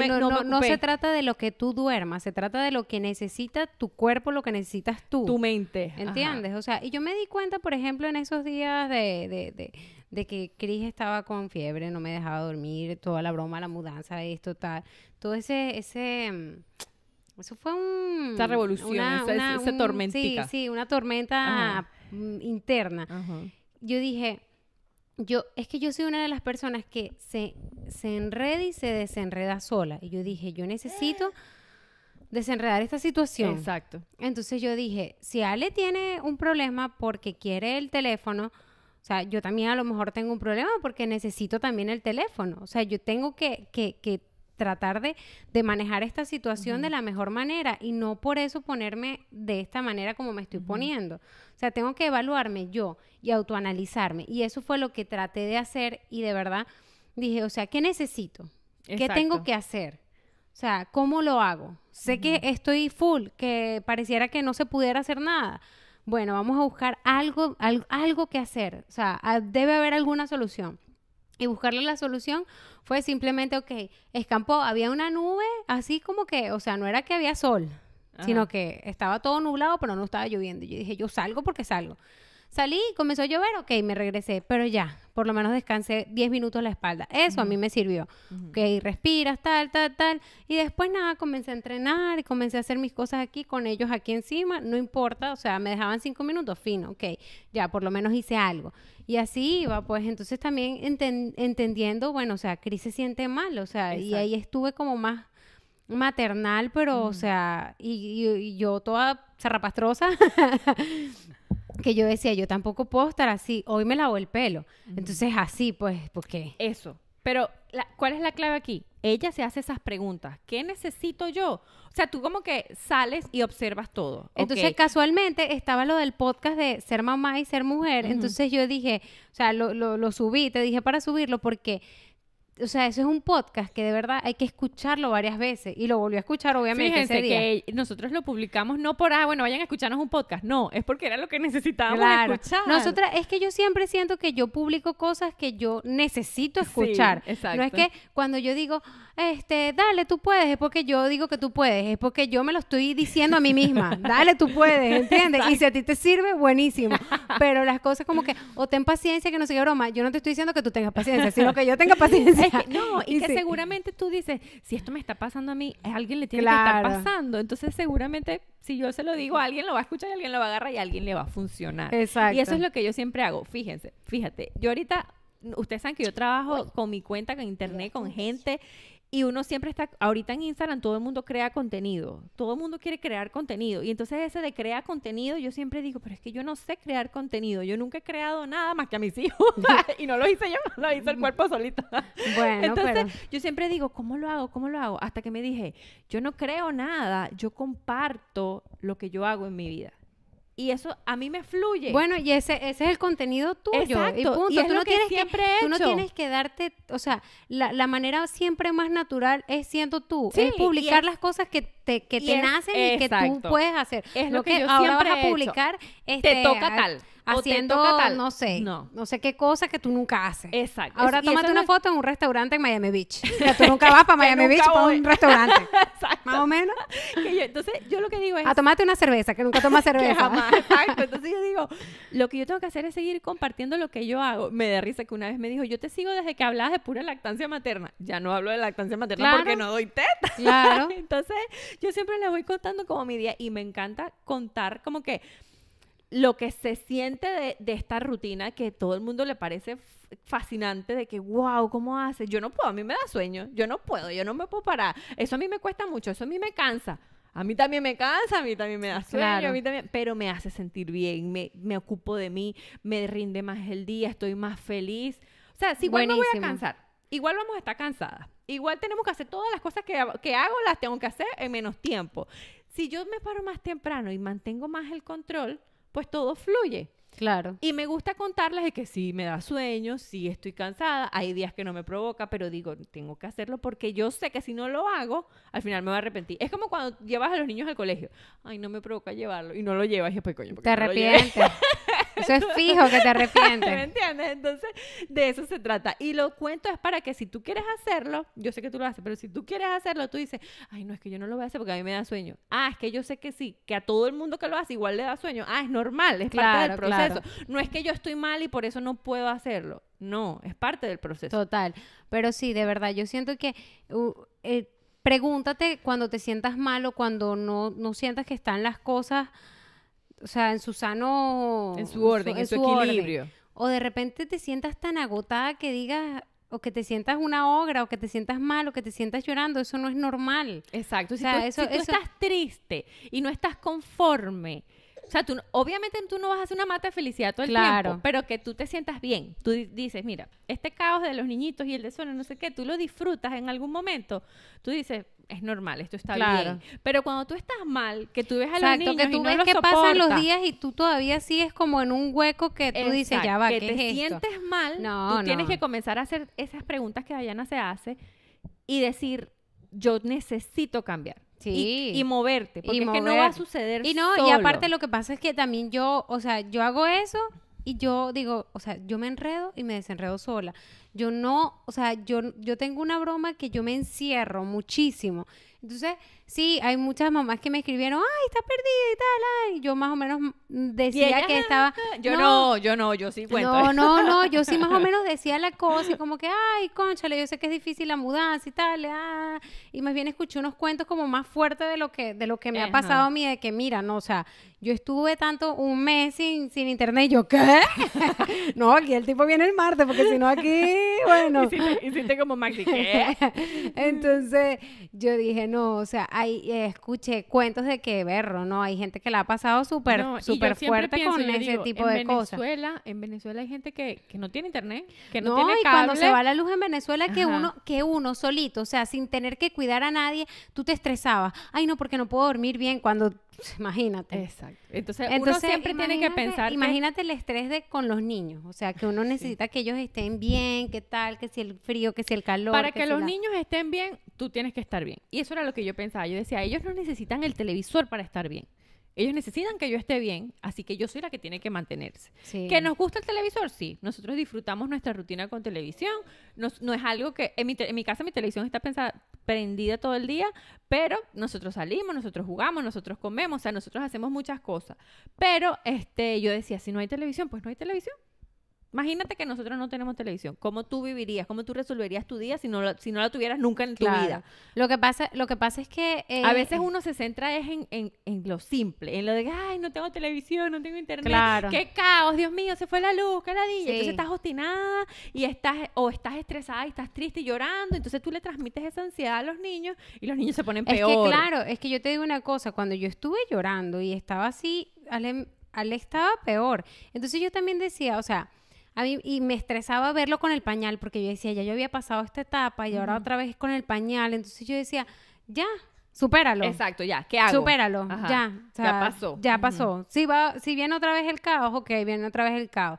no, se trata de lo que tú duermas, se trata de lo que necesita tu cuerpo, lo que necesitas tú. Tu mente. ¿Entiendes? O sea, y yo me di cuenta, por ejemplo, en esos días de, que Cris estaba con fiebre, no me dejaba dormir, toda la broma, la mudanza, esto, tal. Todo ese... ese mm, eso fue un... Esa revolución, una, esa, una, Sí, sí, una tormenta mm, interna. Yo dije, yo, es que yo soy una de las personas que se, se enreda y se desenreda sola. Y yo dije, yo necesito desenredar esta situación. Exacto. Entonces yo dije, si Ale tiene un problema porque quiere el teléfono, o sea, yo también a lo mejor tengo un problema porque necesito también el teléfono. O sea, yo tengo que, que, que tratar de, manejar esta situación de la mejor manera y no por eso ponerme de esta manera como me estoy poniendo. O sea, tengo que evaluarme yo y autoanalizarme. Y eso fue lo que traté de hacer y de verdad dije, o sea, ¿qué necesito? ¿Qué tengo que hacer? O sea, ¿cómo lo hago? Sé que estoy full, que pareciera que no se pudiera hacer nada. Bueno, vamos a buscar algo, algo que hacer. O sea, debe haber alguna solución y buscarle la solución fue simplemente, ok, escampó, había una nube así como que, o sea, no era que había sol, sino que estaba todo nublado, pero no estaba lloviendo. Yo dije, yo salgo porque salgo. Salí, comenzó a llover, ok, me regresé, pero ya, por lo menos descansé 10 minutos la espalda. Eso a mí me sirvió. Ok, respiras, tal, tal, tal. Y después nada, comencé a entrenar y comencé a hacer mis cosas aquí con ellos aquí encima, no importa, o sea, me dejaban 5 minutos, fino, ok, ya, por lo menos hice algo. Y así iba, pues entonces también entendiendo, bueno, o sea, Cris se siente mal, o sea, y ahí estuve como más maternal, pero, o sea, y, yo toda zarrapastrosa, *laughs* que yo decía, yo tampoco puedo estar así, hoy me lavo el pelo. Entonces, así, pues, porque Eso. Pero, ¿cuál es la clave aquí? Ella se hace esas preguntas. ¿Qué necesito yo? O sea, tú como que sales y observas todo. Entonces, casualmente estaba lo del podcast de ser mamá y ser mujer. Entonces yo dije, o sea, lo, lo, lo subí, te dije para subirlo porque o sea, eso es un podcast que de verdad hay que escucharlo varias veces. Y lo volvió a escuchar, obviamente. que nosotros lo publicamos no por, ah, bueno, vayan a escucharnos un podcast. No, es porque era lo que necesitábamos escuchar. Nosotras, es que yo siempre siento que yo publico cosas que yo necesito escuchar. exacto. No es que cuando yo digo, este, dale, tú puedes, es porque yo digo que tú puedes, es porque yo me lo estoy diciendo a mí misma, dale, tú puedes, ¿entiendes? Y si a ti te sirve, buenísimo. Pero las cosas como que, o ten paciencia, que no sea broma, yo no te estoy diciendo que tú tengas paciencia, sino que yo tenga *laughs* paciencia. no, y, que seguramente tú dices, si esto me está pasando a mí, a alguien le tiene que estar pasando. Entonces seguramente si yo se lo digo, alguien lo va a escuchar y alguien lo va a agarrar y alguien le va a funcionar. Exacto. Y eso es lo que yo siempre hago. Fíjense, fíjate, yo ahorita ustedes saben que yo trabajo con mi cuenta con internet, con gente y uno siempre está, ahorita en Instagram todo el mundo crea contenido, todo el mundo quiere crear contenido. Y entonces ese de crea contenido, yo siempre digo, pero es que yo no sé crear contenido, yo nunca he creado nada más que a mis *laughs* hijos. y no lo hice yo, *laughs* lo hizo el cuerpo solito. bueno, entonces yo siempre digo, ¿cómo lo hago? ¿Cómo lo hago? Hasta que me dije, yo no creo nada, yo comparto lo que yo hago en mi vida y eso a mí me fluye. Bueno, y ese, ese es el contenido tuyo. Exacto. Y tú, no tienes que, tú no tienes que darte, o sea, la, manera siempre más natural es siendo tú, es publicar las cosas que te, que te nacen y que tú puedes hacer. Es lo, que, ahora siempre vas a publicar. te este, toca tal haciendo, no sé, no. no sé qué cosa que tú nunca haces. Exacto. Ahora tómate una foto en un restaurante en Miami Beach. Que *laughs* tú nunca vas para Miami Beach, o para un restaurante. *laughs* Exacto. Más o menos. entonces, yo lo que digo es... A tómate una cerveza, que nunca tomas *laughs* cerveza. jamás, exacto. Entonces yo digo, lo que yo tengo que hacer es seguir compartiendo lo que yo hago. Me da risa que una vez me dijo, yo te sigo desde que hablabas de pura lactancia materna. Ya no hablo de lactancia materna porque no doy teta. Claro. entonces, yo siempre le voy contando como mi día y me encanta contar como que lo que se siente de, esta rutina que todo el mundo le parece fascinante de que, wow, ¿cómo hace? Yo no puedo, a mí me da sueño, yo no puedo, yo no me puedo parar, eso a mí me cuesta mucho, eso a mí me cansa. A mí también me cansa, a mí también me da sueño, a mí también, pero me hace sentir bien, me, ocupo de mí, me rinde más el día, estoy más feliz. O sea, si igual voy a cansar, igual vamos a estar cansadas, igual tenemos que hacer todas las cosas que, que hago, las tengo que hacer en menos tiempo. Si yo me paro más temprano y mantengo más el control, pues todo fluye. Claro. Y me gusta contarles de que sí me da sueño, sí estoy cansada, hay días que no me provoca, pero digo, tengo que hacerlo porque yo sé que si no lo hago, al final me voy a arrepentir. Es como cuando llevas a los niños al colegio. Ay, no me provoca llevarlo y no lo llevas y después, pues, coño, ¿por qué Te arrepientes. *laughs* Eso es fijo que te arrepientes. *laughs* ¿Me entiendes? Entonces, de eso se trata. Y lo cuento es para que si tú quieres hacerlo, yo sé que tú lo haces, pero si tú quieres hacerlo, tú dices, ay, no, es que yo no lo voy a hacer porque a mí me da sueño. Ah, es que yo sé que sí, que a todo el mundo que lo hace igual le da sueño. Ah, es normal, es parte del proceso. No es que yo estoy mal y por eso no puedo hacerlo. No, es parte del proceso. Total. Pero sí, de verdad, yo siento que... Eh, pregúntate cuando te sientas mal o cuando no, no sientas que están las cosas o sea, en su sano... En su orden, en, su, equilibrio. O de repente te sientas tan agotada que digas, o que te sientas una obra, o que te sientas mal, o que te sientas llorando, eso no es normal. Exacto, o sea, si, tú, estás triste y no estás conforme o sea, tú, obviamente tú no vas a hacer una mata de felicidad todo el tiempo, pero que tú te sientas bien. Tú dices, mira, este caos de los niñitos y el desorden, no sé qué, tú lo disfrutas en algún momento. Tú dices, es normal, esto está claro. bien. Pero cuando tú estás mal, que tú ves a los niños que tú ves que pasan los días y tú todavía sigues como en un hueco que tú dices, ya va, que te sientes mal, no, tú tienes que comenzar a hacer esas preguntas que Dayana se hace y decir, yo necesito cambiar. Y, moverte, porque y que no va a suceder Y no, y aparte lo que pasa es que también yo, o sea, yo hago eso y yo digo, o sea, yo me enredo y me desenredo sola. Yo no, o sea, yo, yo tengo una broma que yo me encierro muchísimo. Entonces, sí, hay muchas mamás que me escribieron, ay, está perdida y tal, ay. Yo más o menos decía que estaba... Yo no, yo no, yo sí cuento. No, no, no, yo sí más o *laughs* menos decía la cosa y como que, ay, conchale, yo sé que es difícil la mudanza y tal, ah", Y más bien escuché unos cuentos como más fuertes de lo que, de lo que me ha pasado a mí, de que, mira, no, o sea, yo estuve tanto un mes sin, sin internet y yo, ¿qué? *laughs* no, aquí el tipo viene el martes, porque si no aquí bueno. *laughs* Hiciste, como Maxi, *laughs* Entonces yo dije, no, o sea, hay, escuché cuentos de que berro, ¿no? Hay gente que la ha pasado súper súper fuerte con ese tipo de cosas. En Venezuela hay gente que, no tiene internet, que no, tiene y cuando se va la luz en Venezuela, que uno, que uno solito, o sea, sin tener que cuidar a nadie, tú te estresabas. Ay, no, porque no puedo dormir bien. Cuando *laughs* imagínate. Exacto. Entonces, uno siempre tiene que pensar. Imagínate el estrés de con los niños. O sea, que uno necesita que ellos estén bien, que tal, que si el frío, que si el calor. Para que, los niños estén bien, tú tienes que estar bien. Y eso era lo que yo pensaba. Yo decía, ellos no necesitan el televisor para estar bien. Ellos necesitan que yo esté bien, así que yo soy la que tiene que mantenerse. ¿Que nos gusta el televisor? Sí. Nosotros disfrutamos nuestra rutina con televisión. no es algo que... En mi, en mi casa mi televisión está pensada, prendida todo el día, pero nosotros salimos, nosotros jugamos, nosotros comemos, o sea, nosotros hacemos muchas cosas. Pero este, yo decía, si no hay televisión, pues no hay televisión. Imagínate que nosotros no tenemos televisión. ¿Cómo tú vivirías? ¿Cómo tú resolverías tu día si no la, si no la tuvieras nunca en tu vida? Lo que pasa, lo que pasa es que... Eh, a veces uno se centra es en, en, en, lo simple, en lo de, ay, no tengo televisión, no tengo internet. Claro. ¡Qué caos! Dios mío, se fue la luz, caradilla. Sí. Entonces estás obstinada y estás, o estás estresada y estás triste y llorando. Entonces tú le transmites esa ansiedad a los niños y los niños se ponen peor. Es que claro, es que yo te digo una cosa. Cuando yo estuve llorando y estaba así, Ale, Ale estaba peor. Entonces yo también decía, o sea... A y me estresaba verlo con el pañal, porque yo decía, ya yo había pasado esta etapa y ahora otra vez con el pañal. Entonces yo decía, ya, supéralo. Exacto, ya, ¿qué hago? Supéralo, ya. ya pasó. Ya pasó. si, va, si viene otra vez el caos, ok, viene otra vez el caos.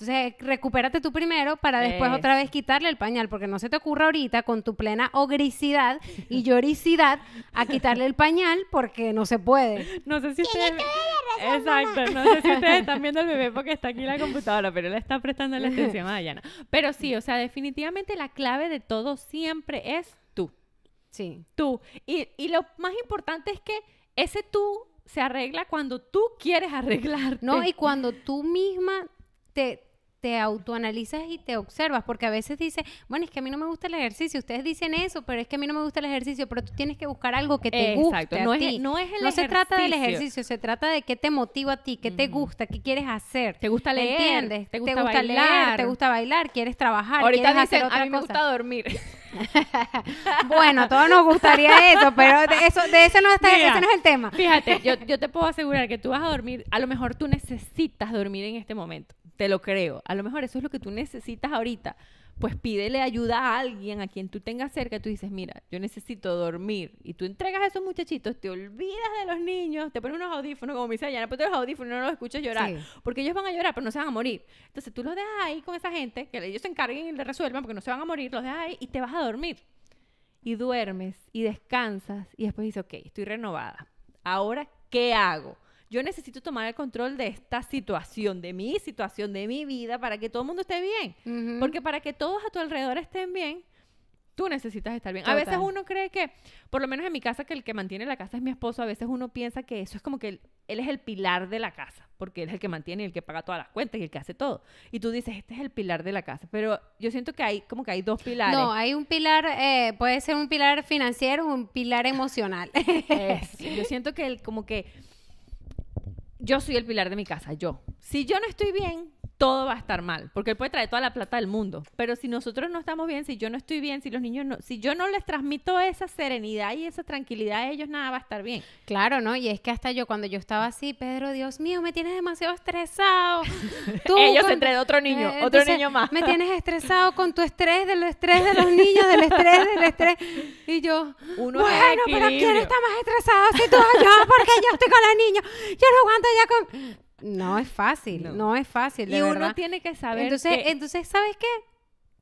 Entonces, recupérate tú primero para después otra vez quitarle el pañal, porque no se te ocurra ahorita con tu plena ogricidad y lloricidad a quitarle el pañal porque no se puede. No sé si ustedes... Exacto, no sé si ustedes están viendo al bebé porque está aquí la computadora, pero le está prestando la atención a Dayana. Pero sí, o sea, definitivamente la clave de todo siempre es tú. Sí. Tú. Y, y lo más importante es que ese tú se arregla cuando tú quieres arreglarte. No, y cuando tú misma te, te autoanalizas y te observas, porque a veces dices, bueno, es que a mí no me gusta el ejercicio, ustedes dicen eso, pero es que a mí no me gusta el ejercicio, pero tú tienes que buscar algo que te guste. No, no es el no se trata del ejercicio, se trata de qué te motiva a ti, qué te gusta, qué quieres hacer. ¿Te gusta leer? ¿Te gusta, ¿Te bailar? ¿Te gusta bailar? ¿Quieres trabajar? Ahorita a mí me gusta dormir. *laughs* bueno, a todos nos gustaría eso, pero de, eso, de no está, no es el tema. Fíjate, yo, yo te puedo asegurar que tú vas a dormir, a lo mejor tú necesitas dormir en este momento te lo creo. A lo mejor eso es lo que tú necesitas ahorita. Pues pídele ayuda a alguien a quien tú tengas cerca. Tú dices, mira, yo necesito dormir. Y tú entregas a esos muchachitos, te olvidas de los niños, te pones unos audífonos, como me dice Diana, ponte los audífonos, y no los escuchas llorar. Porque ellos van a llorar, pero no se van a morir. Entonces tú los dejas ahí con esa gente, que ellos se encarguen y le resuelvan, porque no se van a morir, los dejas ahí y te vas a dormir. Y duermes y descansas. Y después dices, ok, estoy renovada. Ahora, ¿qué hago? yo necesito tomar el control de esta situación, de mi situación, de mi vida, para que todo el mundo esté bien. Porque para que todos a tu alrededor estén bien, tú necesitas estar bien. A veces uno cree que, por lo menos en mi casa, que el que mantiene la casa es mi esposo, a veces uno piensa que eso es como que él, es el pilar de la casa, porque él es el que mantiene, el que paga todas las cuentas y el que hace todo. Y tú dices, este es el pilar de la casa, pero yo siento que hay como que hay dos pilares. No, hay un pilar, eh, puede ser un pilar financiero, o un pilar emocional. *laughs* *laughs* yo siento que él como que yo soy el pilar de mi casa, yo. Si yo no estoy bien, todo va a estar mal, porque él puede traer toda la plata del mundo, pero si nosotros no estamos bien, si yo no estoy bien, si los niños no, si yo no les transmito esa serenidad y esa tranquilidad a ellos, nada va a estar bien. Claro, ¿no? Y es que hasta yo cuando yo estaba así, Pedro, Dios mío, me tienes demasiado estresado. *laughs* Tú, ellos con... entre otro niño, eh, otro niño más. me tienes estresado con tu estrés, del estrés de los niños, del estrés, del estrés. Y yo, Uno bueno, pero ¿quién está más estresado si tú o yo? Porque yo estoy con los niños, yo no aguanto ya con... No es fácil, no, es fácil. De y uno tiene que saber. Entonces, que... entonces ¿sabes qué?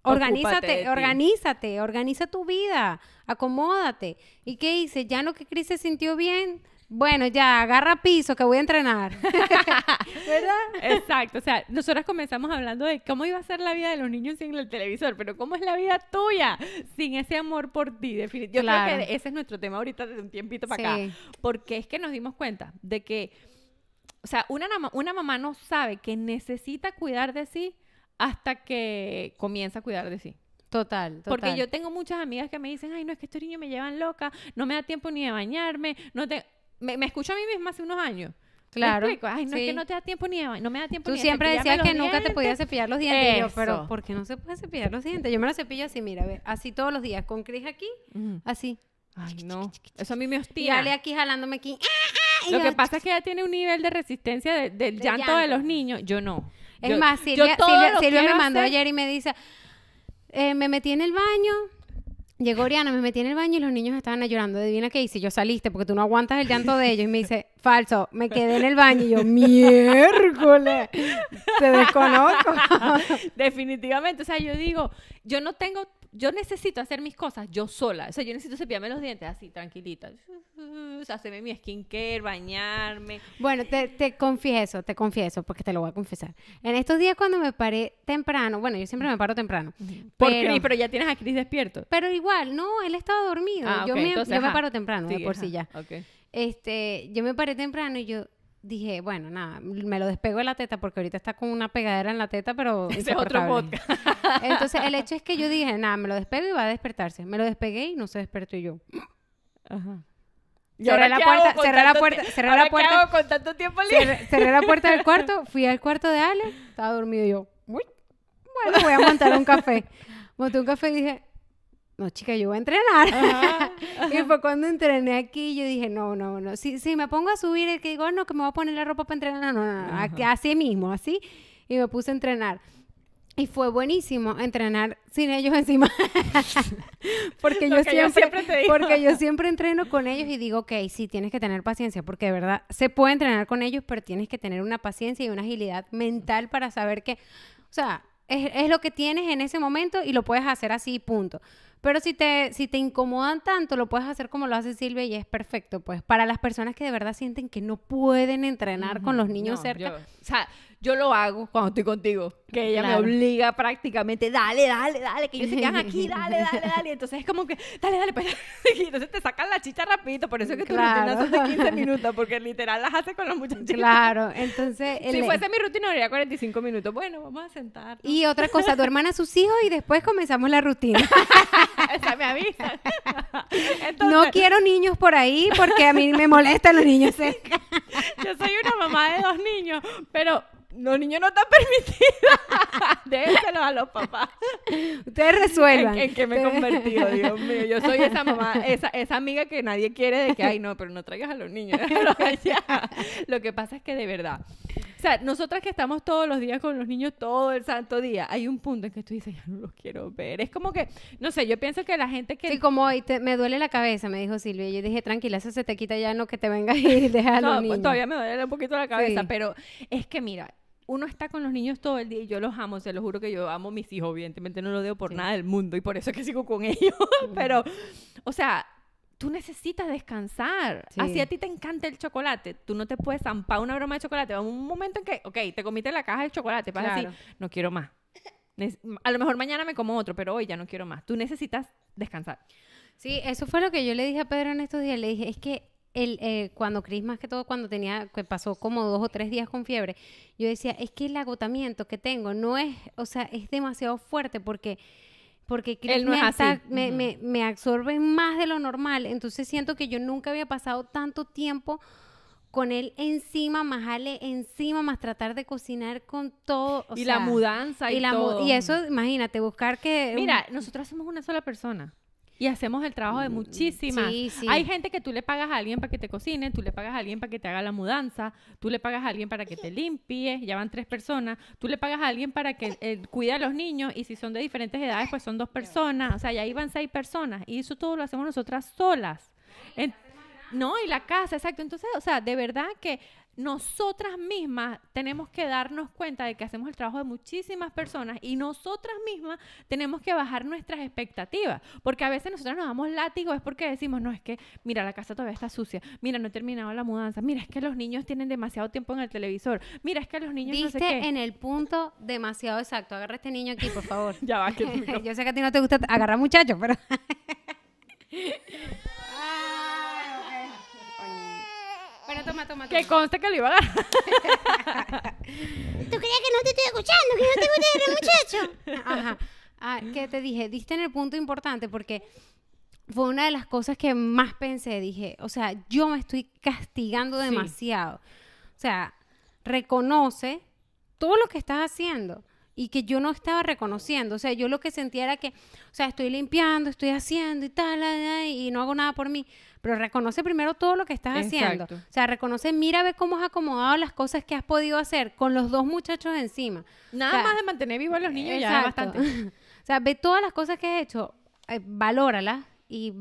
Organízate, organízate, organiza tu vida, acomódate. ¿Y qué hice? Ya no que Cris se sintió bien. Bueno, ya, agarra piso que voy a entrenar. *laughs* ¿Verdad? Exacto. O sea, nosotras comenzamos hablando de cómo iba a ser la vida de los niños sin el televisor, pero cómo es la vida tuya sin ese amor por ti, definitivamente. Yo creo que ese es nuestro tema ahorita desde un tiempito para acá. Porque es que nos dimos cuenta de que o sea, una, una mamá no sabe que necesita cuidar de sí hasta que comienza a cuidar de sí. Total, total. Porque yo tengo muchas amigas que me dicen, ay, no es que estos niños me llevan loca, no me da tiempo ni de bañarme, no te... me, escucho a mí misma hace unos años. Claro. Ay, no es que no te da tiempo ni de, no me da tiempo Tú siempre decías que nunca te podías cepillar los dientes. pero ¿por qué no se puede cepillar los dientes? Yo me los cepillo así, mira, ve, así todos los días, con Cris aquí, así. Ay, no. Eso a mí me Y Ale aquí jalándome aquí. Ah, ah, lo que pasa es que ella tiene un nivel de resistencia del llanto, de los niños. Yo no. Es más, Silvia, me mandó ayer y me dice, eh, me metí en el baño, llegó Oriana, me metí en el baño y los niños estaban llorando. Adivina qué hice, yo saliste porque tú no aguantas el llanto de ellos. Y me dice, *laughs* falso, me quedé en el baño. Y yo, miércoles, te desconozco. *laughs* Definitivamente, o sea, yo digo, yo no tengo yo necesito hacer mis cosas yo sola. O sea, yo necesito cepillarme los dientes así, tranquilita. *laughs* hacerme mi skincare, bañarme. Bueno, te, confieso, te confieso, porque te lo voy a confesar. En estos días cuando me paré temprano, bueno, yo siempre me paro temprano. Por pero, pero ya tienes a Cris despierto. Pero igual, no, él estaba dormido. Ah, yo, me, paro temprano, de por si sí ya. Este, yo me paré temprano y yo, dije, bueno, nada, me lo despego de la teta porque ahorita está con una pegadera en la teta, pero *laughs* Ese otro podcast. *laughs* *laughs* Entonces, el hecho es que yo dije, nada, me lo despego y va a despertarse. Me lo despegué y no se despertó yo. Ajá. *gasps* Cerré la, puerta, cerré la puerta, cerré la puerta, con tanto tiempo libre? Cerré, la puerta del cuarto, fui al cuarto de Ale, estaba dormido y yo, bueno, voy a montar un café. Monté un café y dije, no, chica, yo voy a entrenar. *laughs* y fue cuando entrené aquí, yo dije, no, no, no, si, me pongo a subir, el que digo, ah, no, que me voy a poner la ropa para entrenar, no, no, no, así mismo, así, y me puse a entrenar. Y fue buenísimo entrenar sin ellos encima. *laughs* porque yo siempre, porque yo siempre entreno con ellos y digo, ok, sí, tienes que tener paciencia, porque de verdad se puede entrenar con ellos, pero tienes que tener una paciencia y una agilidad mental para saber que, o sea, es lo que tienes en ese momento y lo puedes hacer así, punto. Pero si te, si te incomodan tanto, lo puedes hacer como lo hace Silvia y es perfecto, pues, para las personas que de verdad sienten que no pueden entrenar con los niños cerca. o sea, yo lo hago cuando estoy contigo que ella me obliga prácticamente, dale, dale, dale, que ellos se quedan aquí, *laughs* dale, dale, dale. Entonces es como que, dale, dale, pues, *laughs* y entonces te sacan la chicha rapidito, por eso es que tu rutina son de 15 *laughs* minutos, porque literal las haces con los muchachitos. Claro, entonces... Si fuese mi rutina, haría 45 minutos. Bueno, vamos a sentar. Y otra cosa, tu hermana sus hijos y después comenzamos la rutina. Esa me avisa. No quiero niños por ahí porque a mí me molestan los niños cerca. ¿eh? Yo soy una mamá de dos niños, pero los niños no están permitidos. *laughs* Déselo a los papás. Ustedes resuelvan. En, qué me he convertido, Dios mío. Yo soy esa *laughs* mamá, esa, esa amiga que nadie quiere de que, ay, no, pero no traigas a los niños, *laughs* Lo que pasa es que de verdad, o sea, nosotras que estamos todos los días con los niños todo el santo día, hay un punto en que tú dices, ya no los quiero ver. Es como que, no sé, yo pienso que la gente que... Sí, como hoy me duele la cabeza, me dijo Silvia. Yo dije, tranquila, eso se te quita ya, no que te vengas y no, a los pues, no, todavía me duele un poquito la cabeza, pero es que mira, uno está con los niños todo el día y yo los amo, se lo juro que yo amo a mis hijos, evidentemente no los veo por nada del mundo y por eso es que sigo con *laughs* ellos, pero, o sea, tú necesitas descansar. Así a ti te encanta el chocolate. Tú no te puedes zampar una broma de chocolate. Va un momento en que, ok, te comiste la caja de chocolate. Vas así, no quiero más. A lo mejor mañana me como otro, pero hoy ya no quiero más. Tú necesitas descansar. Sí, eso fue lo que yo le dije a Pedro en estos días. Le dije, es que eh, cuando Cris, más que todo, cuando tenía, que pasó como dos o tres días con fiebre, yo decía, es que el agotamiento que tengo no es, o sea, es demasiado fuerte porque porque Chris me, absorbe más de lo normal. Entonces siento que yo nunca había pasado tanto tiempo con él encima, más Ale encima, más tratar de cocinar con todo. y la mudanza y, todo. y eso, imagínate, buscar que... Mira, nosotros somos una sola persona y hacemos el trabajo de muchísimas. Hay gente que tú le pagas a alguien para que te cocine, tú le pagas a alguien para que te haga la mudanza, tú le pagas a alguien para que te limpie, ya van tres personas, tú le pagas a alguien para que eh, cuide a los niños y si son de diferentes edades, pues son dos personas, o sea, ya iban seis personas y eso todo lo hacemos nosotras solas. no, y la casa, exacto. Entonces, o sea, de verdad que nosotras mismas tenemos que darnos cuenta de que hacemos el trabajo de muchísimas personas y nosotras mismas tenemos que bajar nuestras expectativas, porque a veces Nosotras nos damos látigo, es porque decimos, no, es que, mira, la casa todavía está sucia, mira, no he terminado la mudanza, mira, es que los niños tienen demasiado tiempo en el televisor, mira, es que los niños... no en el punto demasiado exacto, agarra este niño aquí, por favor. *laughs* ya va, que... *laughs* Yo sé que a ti no te gusta agarrar muchachos, pero... *laughs* Pero toma, Que conste que lo iba a dar *laughs* ¿Tú creías que no te estoy escuchando? ¿Que no te gusta muchacho? Ajá. Ah, que te dije, diste en el punto importante porque fue una de las cosas que más pensé. Dije, o sea, yo me estoy castigando demasiado. O sea, reconoce todo lo que estás haciendo y que yo no estaba reconociendo. O sea, yo lo que sentía era que, o sea, estoy limpiando, estoy haciendo y tal, y no hago nada por mí pero reconoce primero todo lo que estás haciendo. O sea, reconoce, mira, ve cómo has acomodado las cosas que has podido hacer con los dos muchachos encima. Nada más de mantener vivos a los niños ya es bastante. *laughs* o sea, ve todas las cosas que has hecho, eh, valóralas y,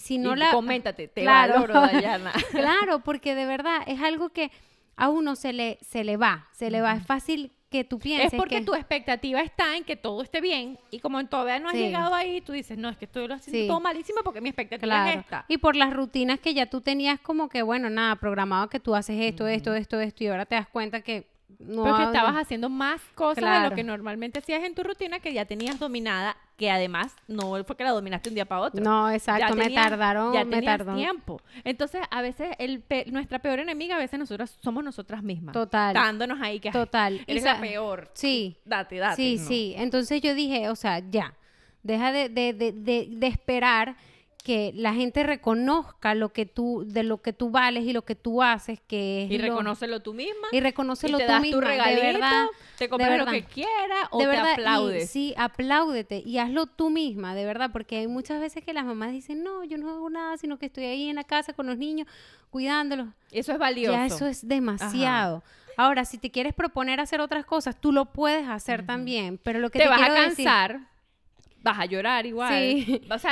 si no y la... Coméntate, te claro. valoro, *laughs* Dayana. claro, porque de verdad es algo que a uno se le, se le va, se le va. Es fácil tú Es porque tu expectativa está en que todo esté bien y como todavía no has llegado ahí, tú dices, no, es que estoy lo haciendo todo malísimo porque mi expectativa no es Y por las rutinas que ya tú tenías como que, bueno, nada, programado que tú haces esto, esto, esto, esto, y ahora te das cuenta que porque estabas haciendo más cosas de lo que normalmente hacías en tu rutina que ya tenías dominada, que además no fue que la dominaste un día para otro. No, exacto, ya me tardaron, ya me tiempo. Entonces, a veces el nuestra peor enemiga a veces nosotras somos nosotras mismas. Total. Dándonos ahí que Total. la peor. Sí. Date, date. Sí, sí. Entonces yo dije, o sea, ya. Deja de, de esperar que la gente reconozca lo que tú de lo que tú vales y lo que tú haces que y reconócelo lo, tú misma y reconócelo y te tú das tu regalito te compras lo que quieras o te aplaudes sí apláudete y hazlo tú misma de verdad porque hay muchas veces que las mamás dicen no yo no hago nada sino que estoy ahí en la casa con los niños cuidándolos eso es valioso ya eso es demasiado Ahora, si te quieres proponer hacer otras cosas, tú lo puedes hacer también, pero lo que te, vas a cansar, vas a llorar igual.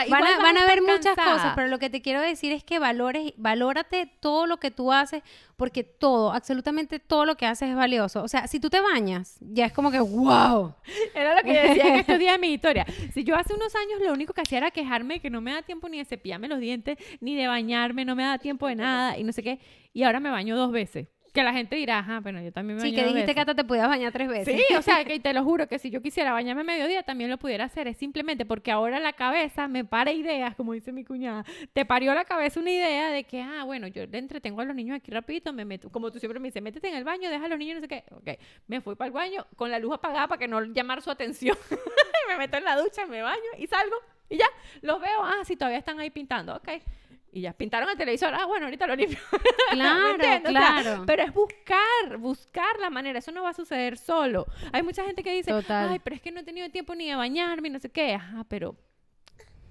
van a, ver muchas cosas, pero lo que te quiero decir es que valores, valórate todo lo que tú haces, porque todo, absolutamente todo lo que haces es valioso. O sea, si tú te bañas, ya es como que ¡wow! Era lo que yo decía en estos días de mi historia. *laughs* Si yo hace unos años lo único que hacía era quejarme que no me da tiempo ni de cepillarme los dientes, ni de bañarme, no me da tiempo de nada, y no sé qué, y ahora me baño dos veces. Que la gente dirá, ajá, pero yo también me baño Sí, que dijiste que hasta te podías bañar tres veces. Sí, o sea, que *laughs* te lo juro que si yo quisiera bañarme a mediodía también lo pudiera hacer. Es simplemente porque ahora la cabeza me para ideas, como dice mi cuñada. Te parió la cabeza una idea de que, ah, bueno, yo entretengo a los niños aquí rapidito, me meto, como tú siempre me dices, métete en el baño, deja a los niños, no sé qué. Ok, me fui para el baño con la luz apagada para que no llamar su atención. *laughs* me meto en la ducha, me baño y salgo y ya, los veo, ah, sí, todavía están ahí pintando, ok y ya pintaron el televisor, ah, bueno, ahorita lo limpio. *laughs* Claro, claro. pero es buscar, buscar la manera, eso no va a suceder solo. Hay mucha gente que dice, ay, pero es que no he tenido tiempo ni de bañarme, no sé qué, ajá, pero,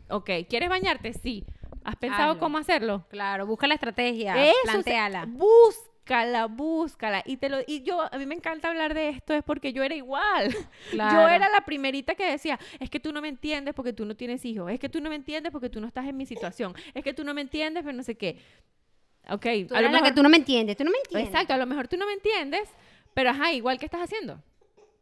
ok, ¿quieres bañarte? Sí. ¿Has pensado cómo hacerlo? Claro, busca la estrategia, planteala. Busca búscala, búscala. Y, te lo, y yo, a mí me encanta hablar de esto, es porque yo era igual. *laughs* Yo era la primerita que decía, es que tú no me entiendes porque tú no tienes hijos, es que tú no me entiendes porque tú no estás en mi situación, es que tú no me entiendes, pero no sé qué. Ok. a lo mejor... tú no me entiendes, tú no me entiendes. Exacto, a lo mejor tú no me entiendes, pero ajá, igual, ¿qué estás haciendo?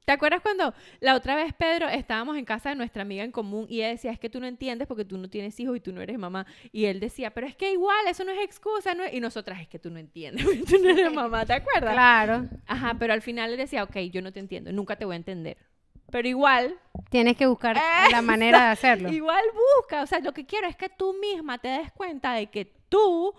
¿Te acuerdas cuando la otra vez, Pedro, estábamos en casa de nuestra amiga en común y ella decía, es que tú no entiendes porque tú no tienes hijos y tú no eres mamá? Y él decía, pero es que igual, eso no es excusa. No Y nosotras, es que tú no entiendes *laughs* tú no eres mamá, ¿te acuerdas? Claro. Ajá, pero al final él decía, ok, yo no te entiendo, nunca te voy a entender. Pero igual... Tienes que buscar eh, la *laughs* manera de hacerlo. Igual busca, o sea, lo que quiero es que tú misma te des cuenta de que tú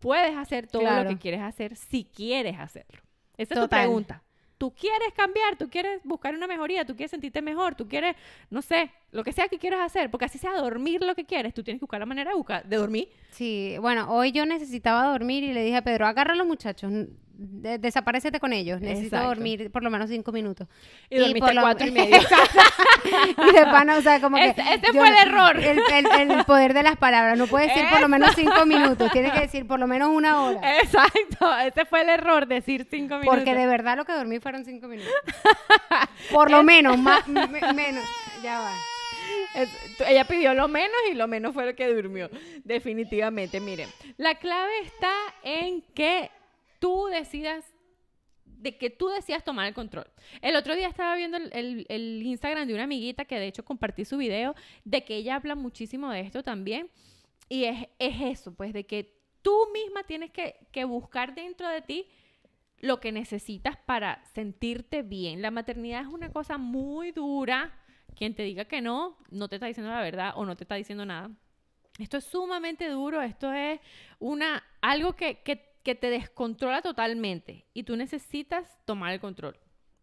puedes hacer todo lo que quieres hacer si quieres hacerlo. Esa es tu pregunta tú quieres cambiar, tú quieres buscar una mejoría, tú quieres sentirte mejor, tú quieres, no sé, lo que sea que quieras hacer, porque así sea dormir lo que quieres, tú tienes que buscar la manera de, dormir. Sí, bueno, hoy yo necesitaba dormir y le dije a Pedro, agarra los muchachos, de, desaparecete con ellos. Necesito dormir por lo menos cinco minutos. Y, dormiste cuatro y *laughs* medio. *laughs* y de pana, o sea, como que... Este fue el error. El, poder de las palabras. No puedes decir por lo menos cinco minutos. Tienes que decir por lo menos una hora. Exacto. Este fue el error, decir cinco minutos. Porque de verdad lo que dormí fueron cinco minutos. *laughs* por lo menos, más, menos. Ya va. ella pidió lo menos y lo menos fue lo que durmió. Definitivamente, miren, la clave está en que tú decidas de que tú decidas tomar el control. El otro día estaba viendo el, Instagram de una amiguita que de hecho compartí su video, de que ella habla muchísimo de esto también. Y es, eso, pues de que tú misma tienes que, buscar dentro de ti lo que necesitas para sentirte bien. La maternidad es una cosa muy dura. Quien te diga que no, no te está diciendo la verdad o no te está diciendo nada. Esto es sumamente duro, esto es una, algo que, que que te descontrola totalmente y tú necesitas tomar el control.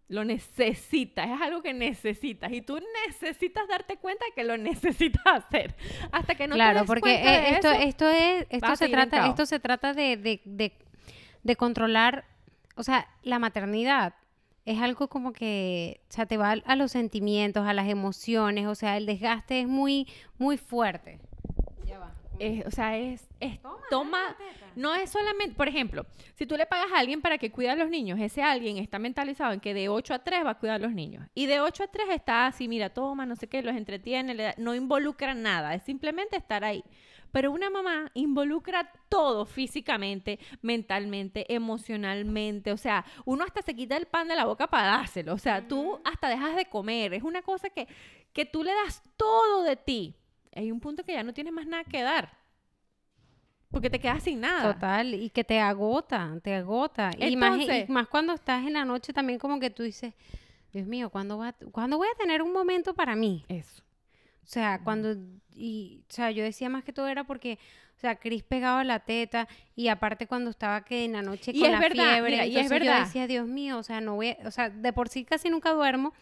Lo necesitas, es algo que necesitas y tú necesitas darte cuenta que lo necesitas hacer hasta que no claro, te porque eh, esto, esto es esto se trata esto se trata de, de, de, de, controlar, o sea, la maternidad es algo como que, o sea, te va a los sentimientos, a las emociones, o sea, el desgaste es muy muy fuerte o sea, es, toma, no es solamente, por ejemplo, si tú le pagas a alguien para que cuide a los niños, ese alguien está mentalizado en que de 8 a 3 va a cuidar a los niños. Y de 8 a 3 está así, mira, toma, no sé qué, los entretiene, no involucra nada, es simplemente estar ahí. Pero una mamá involucra todo físicamente, mentalmente, emocionalmente. O sea, uno hasta se quita el pan de la boca para dárselo. O sea, tú hasta dejas de comer. Es una cosa que, que tú le das todo de ti hay un punto que ya no tienes más nada que dar. Porque te quedas sin nada. Total, y que te agota, te agota. y, más, cuando estás en la noche también como que tú dices, Dios mío, ¿cuándo, va, voy a tener un momento para mí? Eso. O sea, cuando, y, o sea, yo decía más que todo era porque, o sea, Cris pegaba la teta y aparte cuando estaba que en la noche con es la verdad, fiebre, y es verdad. yo decía, Dios mío, o sea, no voy, o sea, de por sí casi nunca duermo,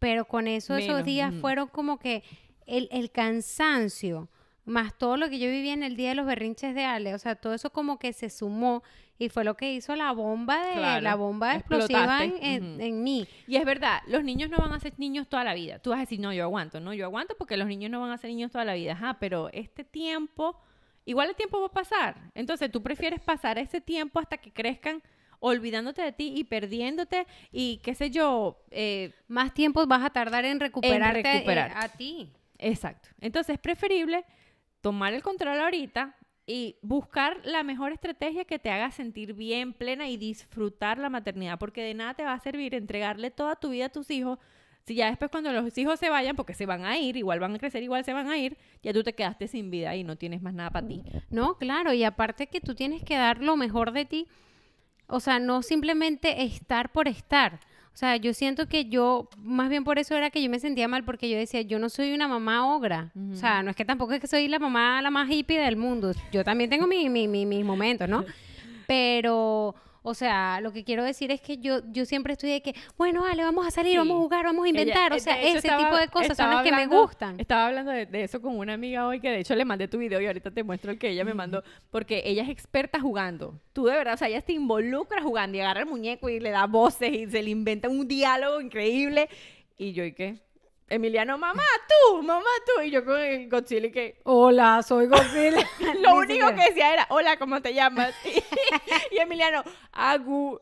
pero con eso esos días fueron como que el, cansancio, más todo lo que yo viví en el día de los berrinches de Ale, o sea, todo eso como que se sumó y fue lo que hizo la bomba de la bomba explosiva en, mí. Y es verdad, los niños no van a ser niños toda la vida. Tú vas a decir, "No, yo aguanto", no, yo aguanto porque los niños no van a ser niños toda la vida, ajá, pero este tiempo igual el tiempo va a pasar. Entonces, tú prefieres pasar ese tiempo hasta que crezcan olvidándote de ti y perdiéndote y qué sé yo, eh, más tiempo vas a tardar en recuperar eh, a ti. Exacto. Entonces es preferible tomar el control ahorita y buscar la mejor estrategia que te haga sentir bien, plena y disfrutar la maternidad, porque de nada te va a servir entregarle toda tu vida a tus hijos. Si ya después cuando los hijos se vayan, porque se van a ir, igual van a crecer, igual se van a ir, ya tú te quedaste sin vida y no tienes más nada para ti. No, claro, y aparte que tú tienes que dar lo mejor de ti, o sea, no simplemente estar por estar. O sea, yo siento que yo, más bien por eso era que yo me sentía mal, porque yo decía, yo no soy una mamá ogra. O sea, no es que tampoco es que soy la mamá la más hippie del mundo. Yo también tengo mis momentos, ¿no? *laughs* Pero o sea, lo que quiero decir es que yo, yo siempre estoy de que, bueno, vale, vamos a salir, vamos a jugar, vamos a inventar. o sea, ese tipo de cosas son las que me gustan. Estaba hablando de, eso con una amiga hoy que de hecho le mandé tu video y ahorita te muestro el que ella me mandó. Porque ella es experta jugando. Tú de verdad, o sea, ella te involucra jugando y agarra el muñeco y le da voces y se le inventa un diálogo increíble. Y yo, ¿y qué? Emiliano, mamá, tú, mamá, tú. Y yo con Godzilla y que, hola, soy Godzilla. *laughs* *laughs* Lo único que decía era, hola, ¿cómo te llamas? *laughs* y, Emiliano, Agu.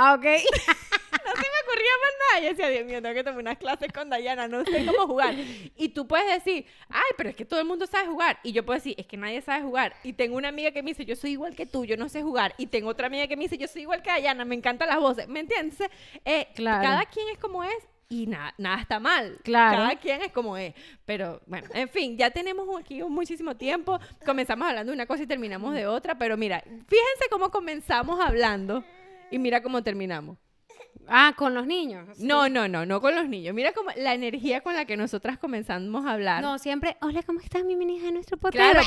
Ah, ok. no se me ocurría más nada. Yo decía, Dios mío, tengo que tomar unas clases con Dayana, no sé cómo jugar. Y tú puedes decir, ay, pero es que todo el mundo sabe jugar. Y yo puedo decir, es que nadie sabe jugar. Y tengo una amiga que me dice, yo soy igual que tú, yo no sé jugar. Y tengo otra amiga que me dice, yo soy igual que Dayana, me encantan las voces. ¿Me entiendes? Eh, claro. Cada quien es como es y nada, nada está mal. Claro. Cada quien es como es. Pero bueno, en fin, ya tenemos aquí muchísimo tiempo. Comenzamos hablando de una cosa y terminamos de otra. Pero mira, fíjense cómo comenzamos hablando y mira cómo terminamos. Ah, con los niños. No, no, no, no con los niños. Mira como la energía con la que nosotras comenzamos a hablar. No, siempre, hola, ¿cómo estás? mi menina de nuestro podcast. Claro.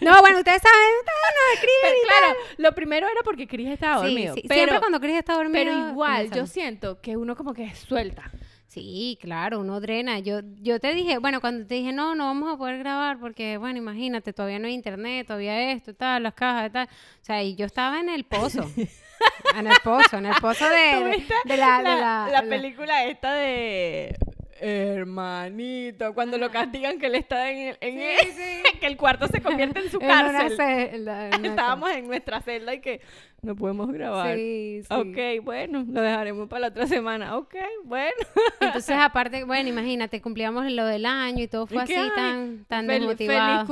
*laughs* no, bueno, ustedes saben, ustedes nos escriben pero, pues Claro, lo primero era porque Chris estaba dormido. Sí. Pero, siempre cuando Chris estaba dormido. Pero igual, yo siento que uno como que suelta. Sí, claro, uno drena. Yo, yo te dije, bueno, cuando te dije, no, no vamos a poder grabar porque, bueno, imagínate, todavía no hay internet, todavía esto, tal, las cajas, tal. O sea, y yo estaba en el pozo. *laughs* En el pozo, en el pozo *laughs* de, la, película esta de hermanito, cuando lo castigan que él está en, el, en *laughs* que el cuarto se convierte en su cárcel. Estábamos en nuestra celda y que no podemos grabar. Sí, sí. Ok, bueno, lo dejaremos para la otra semana. Ok, bueno. *laughs* Entonces, aparte, bueno, imagínate, cumplíamos lo del año y todo fue así tan, tan Feliz cumpleaños.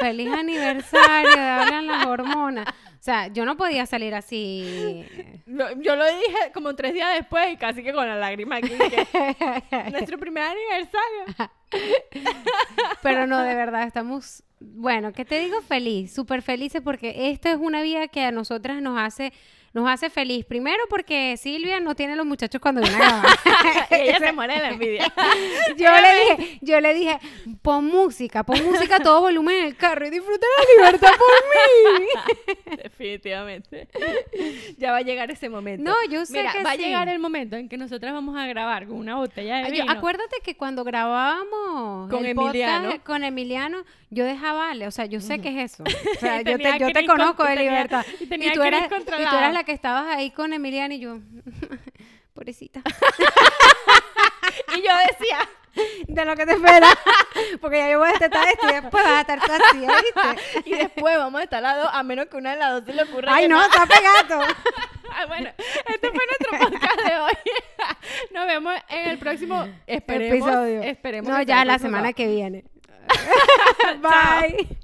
Feliz aniversario, hablan las hormonas. O sea, yo no podía salir así. *laughs* yo lo dije como tres días después y casi que con la lágrima aquí. *laughs* nuestro primer aniversario. *laughs* Pero no, de verdad, estamos. Bueno, ¿qué te digo? Feliz, súper felices porque esta es una vida que a nosotras nos hace nos hace feliz. Primero porque Silvia no tiene los muchachos cuando viene a *laughs* grabar. *laughs* ella se muere de envidia. *laughs* yo, le dije, yo le dije, pon música, pon música a todo volumen en el carro y disfruta la libertad por mí. Definitivamente. Ya va a llegar ese momento. No, yo sé que va a llegar el momento en que nosotras vamos a grabar con una botella de vino. acuérdate que cuando grabábamos con Emiliano, con Emiliano, yo dejaba, o sea, yo sé que es eso. O sea, yo te, conozco de libertad. y, tú y tú eras la que estabas ahí con Emiliana y yo, *laughs* pobrecita. *laughs* y yo decía, de lo que te espera, porque ya yo voy a estar esto y después vas a estar tú así, ¿viste? y después vamos a estar las a menos que una de las dos se le ocurra. ¡Ay, no, está pegado! *laughs* Ah, bueno, este fue nuestro podcast de hoy. Nos vemos en el próximo episodio. Esperemos no, ya la semana que viene. Bye.